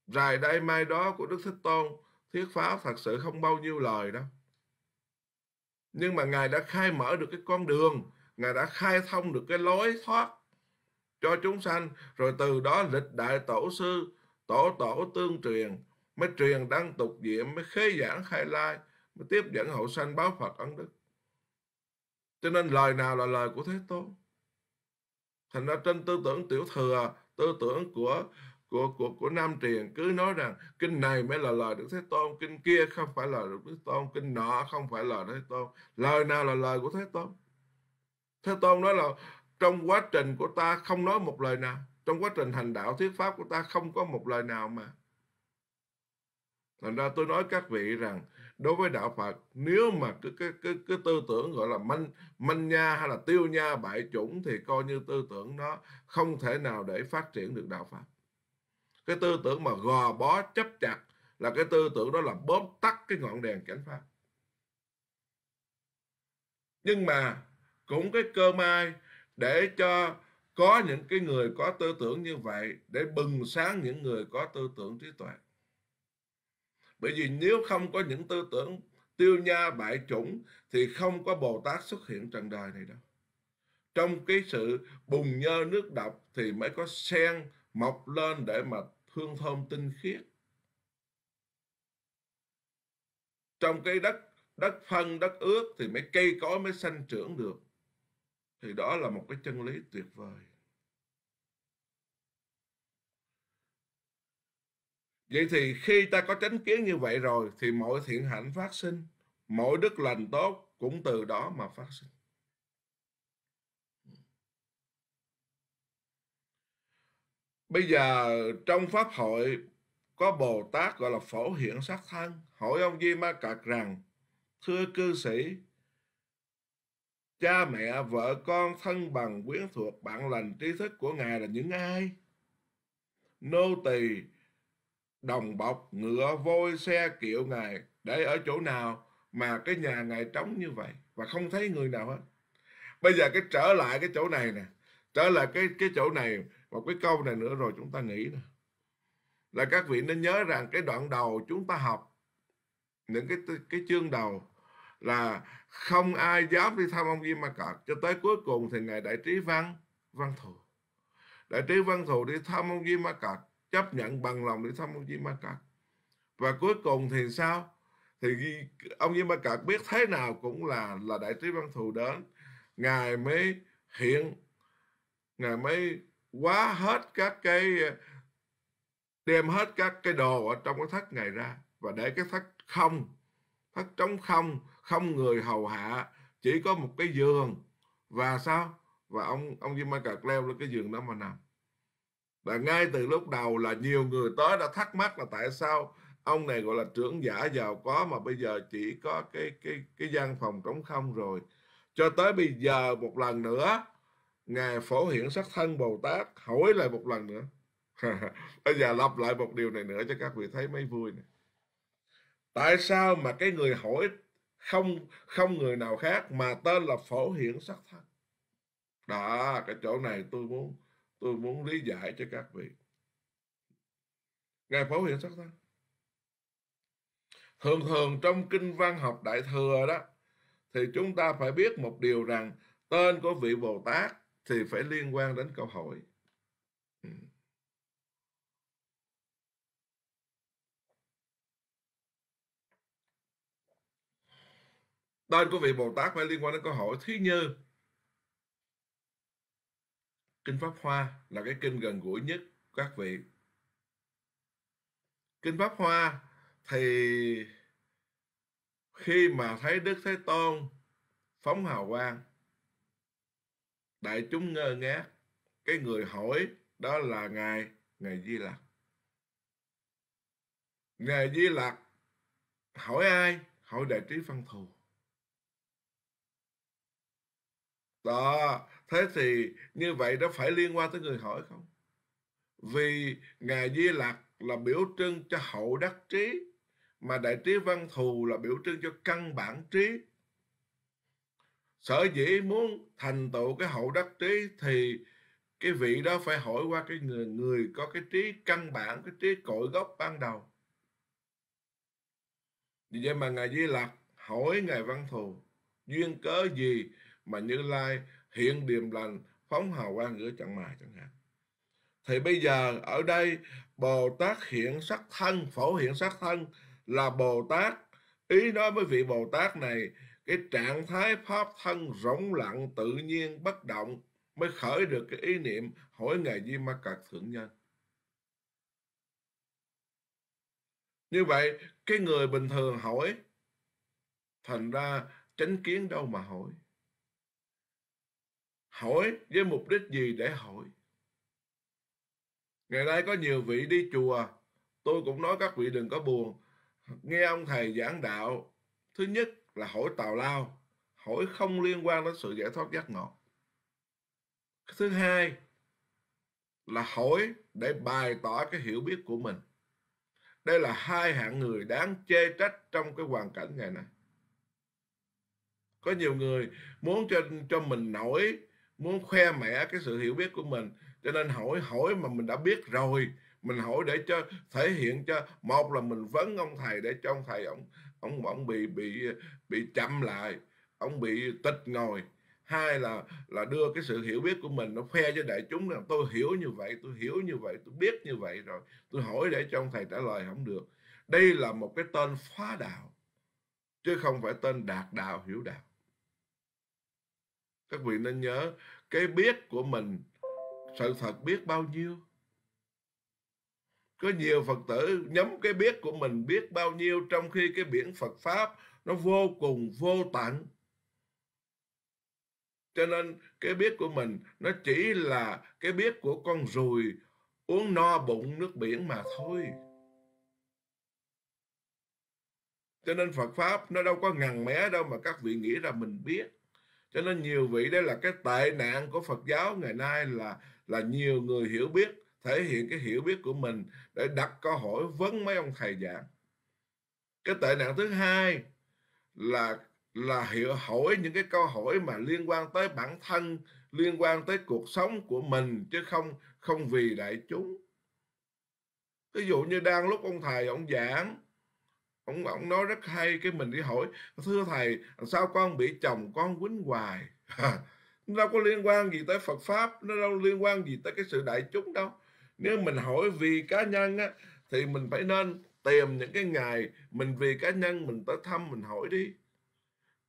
dài đây mai đó của đức thích tôn thuyết pháp thật sự không bao nhiêu lời đâu nhưng mà ngài đã khai mở được cái con đường ngài đã khai thông được cái lối thoát cho chúng sanh, rồi từ đó lịch đại tổ sư, tổ tổ tương truyền, mới truyền đăng tục diệm, mới khế giảng khai lai, mới tiếp dẫn hậu sanh báo Phật ấn đức. Cho nên lời nào là lời của Thế Tôn. Thành ra trên tư tưởng tiểu thừa, tư tưởng của của của của Nam Triền cứ nói rằng kinh này mới là lời Đức Thế Tôn, kinh kia không phải lời Đức Thế Tôn, kinh nọ không phải lời Thế Tôn. Lời nào là lời của Thế Tôn? Thế Tôn nói là trong quá trình của ta không nói một lời nào trong quá trình hành đạo thuyết pháp của ta không có một lời nào mà thành ra tôi nói các vị rằng đối với đạo Phật nếu mà cứ cái cái cái tư tưởng gọi là manh manh nha hay là tiêu nha bại chủng thì coi như tư tưởng nó không thể nào để phát triển được đạo Phật cái tư tưởng mà gò bó chấp chặt là cái tư tưởng đó là bóp tắt cái ngọn đèn chánh pháp nhưng mà cũng cái cơ may để cho có những cái người có tư tưởng như vậy để bừng sáng những người có tư tưởng trí tuệ. Bởi vì nếu không có những tư tưởng tiêu nha bại chủng thì không có Bồ Tát xuất hiện trần đời này đâu. Trong cái sự bùng nhơ nước độc thì mới có sen mọc lên để mà hương thơm tinh khiết. Trong cái đất đất phân đất ướt thì mấy cây cối mới sanh trưởng được thì đó là một cái chân lý tuyệt vời vậy thì khi ta có chánh kiến như vậy rồi thì mọi thiện hạnh phát sinh mọi đức lành tốt cũng từ đó mà phát sinh bây giờ trong pháp hội có bồ tát gọi là phổ hiện sát thân hỏi ông di ma cạc rằng thưa cư sĩ Cha mẹ, vợ con, thân bằng, quyến thuộc, bạn lành, trí thức của Ngài là những ai? Nô tỳ, đồng bọc, ngựa, voi xe kiệu Ngài để ở chỗ nào mà cái nhà Ngài trống như vậy và không thấy người nào hết. Bây giờ cái trở lại cái chỗ này nè, trở lại cái cái chỗ này và cái câu này nữa rồi chúng ta nghĩ nè. Là các vị nên nhớ rằng cái đoạn đầu chúng ta học những cái cái chương đầu là không ai dám đi thăm ông Di Ma Cật cho tới cuối cùng thì ngài đại trí văn văn thù đại trí văn thù đi thăm ông Di Ma Cật chấp nhận bằng lòng đi thăm ông Di Ma Cật và cuối cùng thì sao thì ông Di Ma Cật biết thế nào cũng là là đại trí văn thù đến ngài mới hiện ngài mới quá hết các cái đem hết các cái đồ ở trong cái thất ngài ra và để cái thất không thất trống không không người hầu hạ chỉ có một cái giường và sao và ông ông di ma cà leo lên cái giường đó mà nằm và ngay từ lúc đầu là nhiều người tới đã thắc mắc là tại sao ông này gọi là trưởng giả giàu có mà bây giờ chỉ có cái cái cái gian phòng trống không rồi cho tới bây giờ một lần nữa ngài phổ hiển sắc thân bồ tát hỏi lại một lần nữa bây giờ lặp lại một điều này nữa cho các vị thấy mấy vui này. tại sao mà cái người hỏi không không người nào khác mà tên là phổ hiển sắc thân đó cái chỗ này tôi muốn tôi muốn lý giải cho các vị ngài phổ hiển sắc thân thường thường trong kinh văn học đại thừa đó thì chúng ta phải biết một điều rằng tên của vị bồ tát thì phải liên quan đến câu hỏi tên của vị Bồ Tát phải liên quan đến câu hỏi thứ như Kinh Pháp Hoa là cái kinh gần gũi nhất các vị. Kinh Pháp Hoa thì khi mà thấy Đức Thế Tôn phóng hào quang đại chúng ngơ ngác cái người hỏi đó là ngài ngài Di Lặc ngài Di Lặc hỏi ai hỏi đại trí văn thù đó thế thì như vậy nó phải liên quan tới người hỏi không vì ngài di lặc là biểu trưng cho hậu đắc trí mà đại trí văn thù là biểu trưng cho căn bản trí sở dĩ muốn thành tựu cái hậu đắc trí thì cái vị đó phải hỏi qua cái người người có cái trí căn bản cái trí cội gốc ban đầu vì vậy mà ngài di lặc hỏi ngài văn thù duyên cớ gì mà Như Lai hiện điềm lành phóng hào quang giữa chẳng mài chẳng hạn. Thì bây giờ ở đây Bồ Tát hiện sắc thân, phổ hiện sắc thân là Bồ Tát. Ý nói với vị Bồ Tát này, cái trạng thái pháp thân rỗng lặng tự nhiên bất động mới khởi được cái ý niệm hỏi Ngài Di Ma Cật Thượng Nhân. Như vậy, cái người bình thường hỏi, thành ra tránh kiến đâu mà hỏi. Hỏi với mục đích gì để hỏi? Ngày nay có nhiều vị đi chùa, tôi cũng nói các vị đừng có buồn. Nghe ông thầy giảng đạo, thứ nhất là hỏi tào lao, hỏi không liên quan đến sự giải thoát giác ngộ. Thứ hai là hỏi để bày tỏ cái hiểu biết của mình. Đây là hai hạng người đáng chê trách trong cái hoàn cảnh ngày nay. Có nhiều người muốn cho cho mình nổi muốn khoe mẽ cái sự hiểu biết của mình cho nên hỏi hỏi mà mình đã biết rồi mình hỏi để cho thể hiện cho một là mình vấn ông thầy để cho ông thầy ông ông ông bị bị bị chậm lại ông bị tịch ngồi hai là là đưa cái sự hiểu biết của mình nó khoe cho đại chúng rằng tôi hiểu như vậy tôi hiểu như vậy tôi biết như vậy rồi tôi hỏi để cho ông thầy trả lời không được đây là một cái tên phá đạo chứ không phải tên đạt đạo hiểu đạo các vị nên nhớ cái biết của mình sự thật biết bao nhiêu có nhiều phật tử nhắm cái biết của mình biết bao nhiêu trong khi cái biển phật pháp nó vô cùng vô tận cho nên cái biết của mình nó chỉ là cái biết của con rùi uống no bụng nước biển mà thôi cho nên phật pháp nó đâu có ngằn mé đâu mà các vị nghĩ là mình biết cho nên nhiều vị đây là cái tệ nạn của Phật giáo ngày nay là là nhiều người hiểu biết thể hiện cái hiểu biết của mình để đặt câu hỏi vấn mấy ông thầy giảng cái tệ nạn thứ hai là là hiểu hỏi những cái câu hỏi mà liên quan tới bản thân liên quan tới cuộc sống của mình chứ không không vì đại chúng ví dụ như đang lúc ông thầy ông giảng ông ông nói rất hay cái mình đi hỏi thưa thầy sao con bị chồng con quýnh hoài nó đâu có liên quan gì tới Phật pháp nó đâu liên quan gì tới cái sự đại chúng đâu nếu mình hỏi vì cá nhân á, thì mình phải nên tìm những cái ngày mình vì cá nhân mình tới thăm mình hỏi đi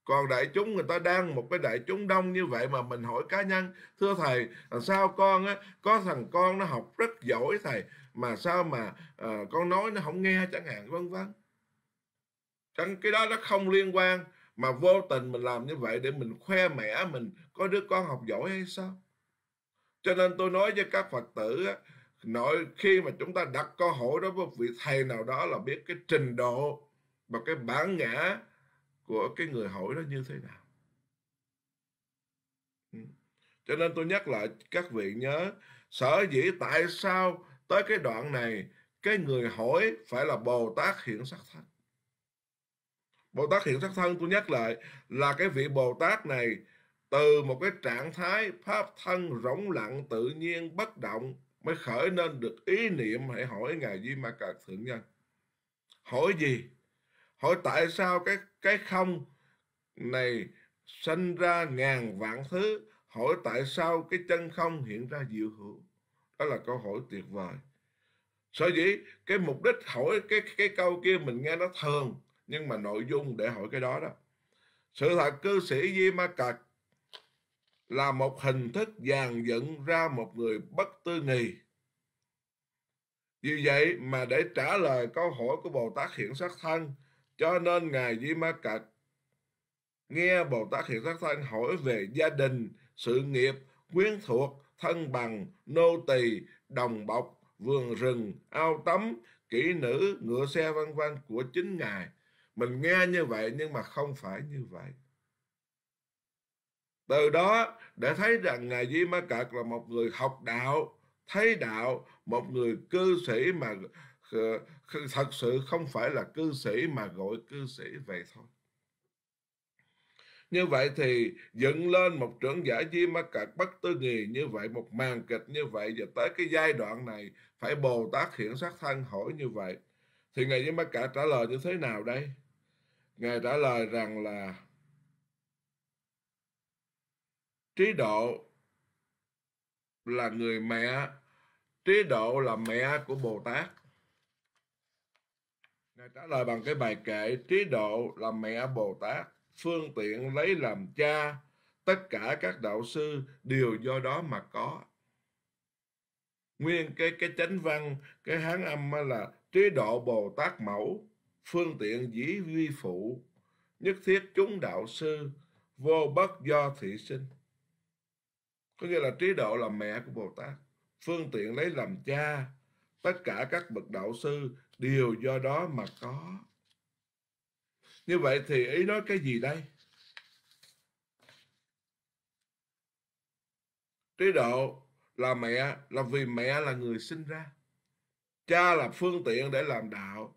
còn đại chúng người ta đang một cái đại chúng đông như vậy mà mình hỏi cá nhân thưa thầy sao con á có thằng con nó học rất giỏi thầy mà sao mà uh, con nói nó không nghe chẳng hạn vân vân cho cái đó nó không liên quan mà vô tình mình làm như vậy để mình khoe mẽ mình có đứa con học giỏi hay sao? Cho nên tôi nói với các Phật tử á, nội khi mà chúng ta đặt câu hỏi đối với vị thầy nào đó là biết cái trình độ và cái bản ngã của cái người hỏi đó như thế nào. Ừ. Cho nên tôi nhắc lại các vị nhớ sở dĩ tại sao tới cái đoạn này cái người hỏi phải là Bồ Tát hiện sắc thánh. Bồ Tát hiện sắc thân tôi nhắc lại là cái vị Bồ Tát này từ một cái trạng thái pháp thân rỗng lặng tự nhiên bất động mới khởi nên được ý niệm hãy hỏi ngài Di Ma Cật thượng nhân. Hỏi gì? Hỏi tại sao cái cái không này sinh ra ngàn vạn thứ, hỏi tại sao cái chân không hiện ra diệu hữu. Đó là câu hỏi tuyệt vời. Sở dĩ cái mục đích hỏi cái cái câu kia mình nghe nó thường nhưng mà nội dung để hỏi cái đó đó sự thật cư sĩ Di Ma Cật là một hình thức dàn dựng ra một người bất tư nghì vì vậy mà để trả lời câu hỏi của Bồ Tát Hiện sắc Thân cho nên Ngài Di Ma Cật nghe Bồ Tát Hiện sắc Thân hỏi về gia đình, sự nghiệp, quyến thuộc, thân bằng, nô tỳ, đồng bọc, vườn rừng, ao tắm, kỹ nữ, ngựa xe vân vân của chính Ngài mình nghe như vậy nhưng mà không phải như vậy từ đó để thấy rằng ngài Di Ma Cật là một người học đạo thấy đạo một người cư sĩ mà ờ, thật sự không phải là cư sĩ mà gọi cư sĩ vậy thôi như vậy thì dựng lên một trưởng giả Di Ma Cật bất tư nghì như vậy, một màn kịch như vậy và tới cái giai đoạn này phải Bồ Tát hiện sát thân hỏi như vậy. Thì Ngài Di Ma Cật trả lời như thế nào đây? Ngài trả lời rằng là trí độ là người mẹ, trí độ là mẹ của Bồ Tát. Ngài trả lời bằng cái bài kệ trí độ là mẹ Bồ Tát, phương tiện lấy làm cha, tất cả các đạo sư đều do đó mà có. Nguyên cái cái chánh văn, cái hán âm là trí độ Bồ Tát mẫu phương tiện dĩ vi phụ, nhất thiết chúng đạo sư, vô bất do thị sinh. Có nghĩa là trí độ là mẹ của Bồ Tát, phương tiện lấy làm cha, tất cả các bậc đạo sư đều do đó mà có. Như vậy thì ý nói cái gì đây? Trí độ là mẹ, là vì mẹ là người sinh ra. Cha là phương tiện để làm đạo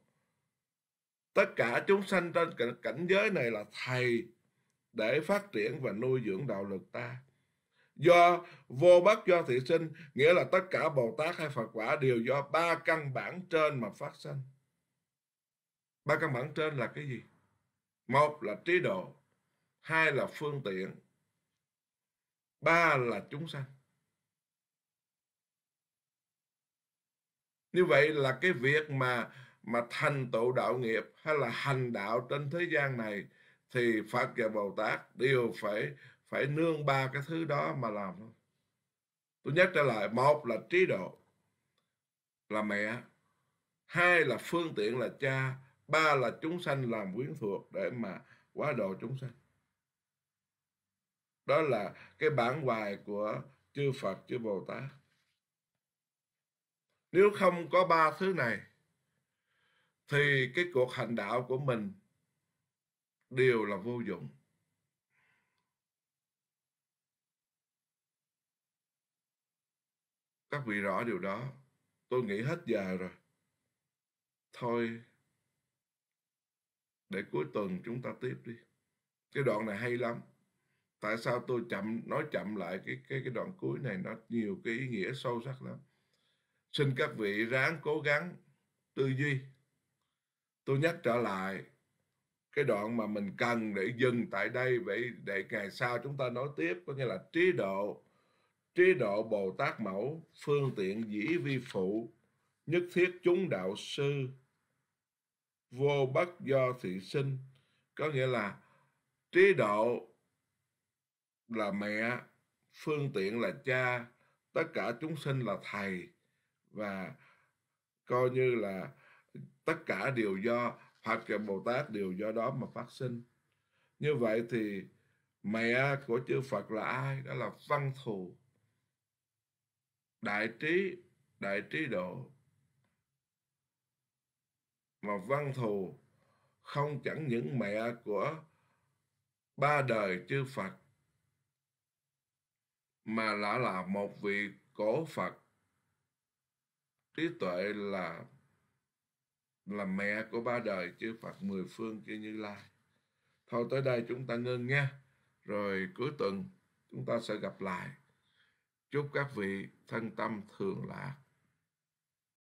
tất cả chúng sanh trên cảnh giới này là thầy để phát triển và nuôi dưỡng đạo lực ta do vô bất do thị sinh nghĩa là tất cả bồ tát hay phật quả đều do ba căn bản trên mà phát sinh ba căn bản trên là cái gì một là trí độ hai là phương tiện ba là chúng sanh như vậy là cái việc mà mà thành tựu đạo nghiệp hay là hành đạo trên thế gian này thì Phật và Bồ Tát đều phải phải nương ba cái thứ đó mà làm. Tôi nhắc trở lại, một là trí độ là mẹ, hai là phương tiện là cha, ba là chúng sanh làm quyến thuộc để mà quá độ chúng sanh. Đó là cái bản hoài của chư Phật, chư Bồ Tát. Nếu không có ba thứ này thì cái cuộc hành đạo của mình đều là vô dụng các vị rõ điều đó tôi nghĩ hết giờ rồi thôi để cuối tuần chúng ta tiếp đi cái đoạn này hay lắm tại sao tôi chậm nói chậm lại cái cái cái đoạn cuối này nó nhiều cái ý nghĩa sâu sắc lắm xin các vị ráng cố gắng tư duy tôi nhắc trở lại cái đoạn mà mình cần để dừng tại đây vậy để ngày sau chúng ta nói tiếp có nghĩa là trí độ trí độ bồ tát mẫu phương tiện dĩ vi phụ nhất thiết chúng đạo sư vô bất do thị sinh có nghĩa là trí độ là mẹ phương tiện là cha tất cả chúng sinh là thầy và coi như là tất cả đều do Pháp Kiệm Bồ Tát đều do đó mà phát sinh như vậy thì mẹ của chư Phật là ai đó là văn thù đại trí đại trí độ mà văn thù không chẳng những mẹ của ba đời chư Phật mà lạ là một vị cổ Phật trí tuệ là là mẹ của ba đời chư Phật mười phương chư Như Lai. Thôi tới đây chúng ta ngưng nha. Rồi cuối tuần chúng ta sẽ gặp lại. Chúc các vị thân tâm thường lạc.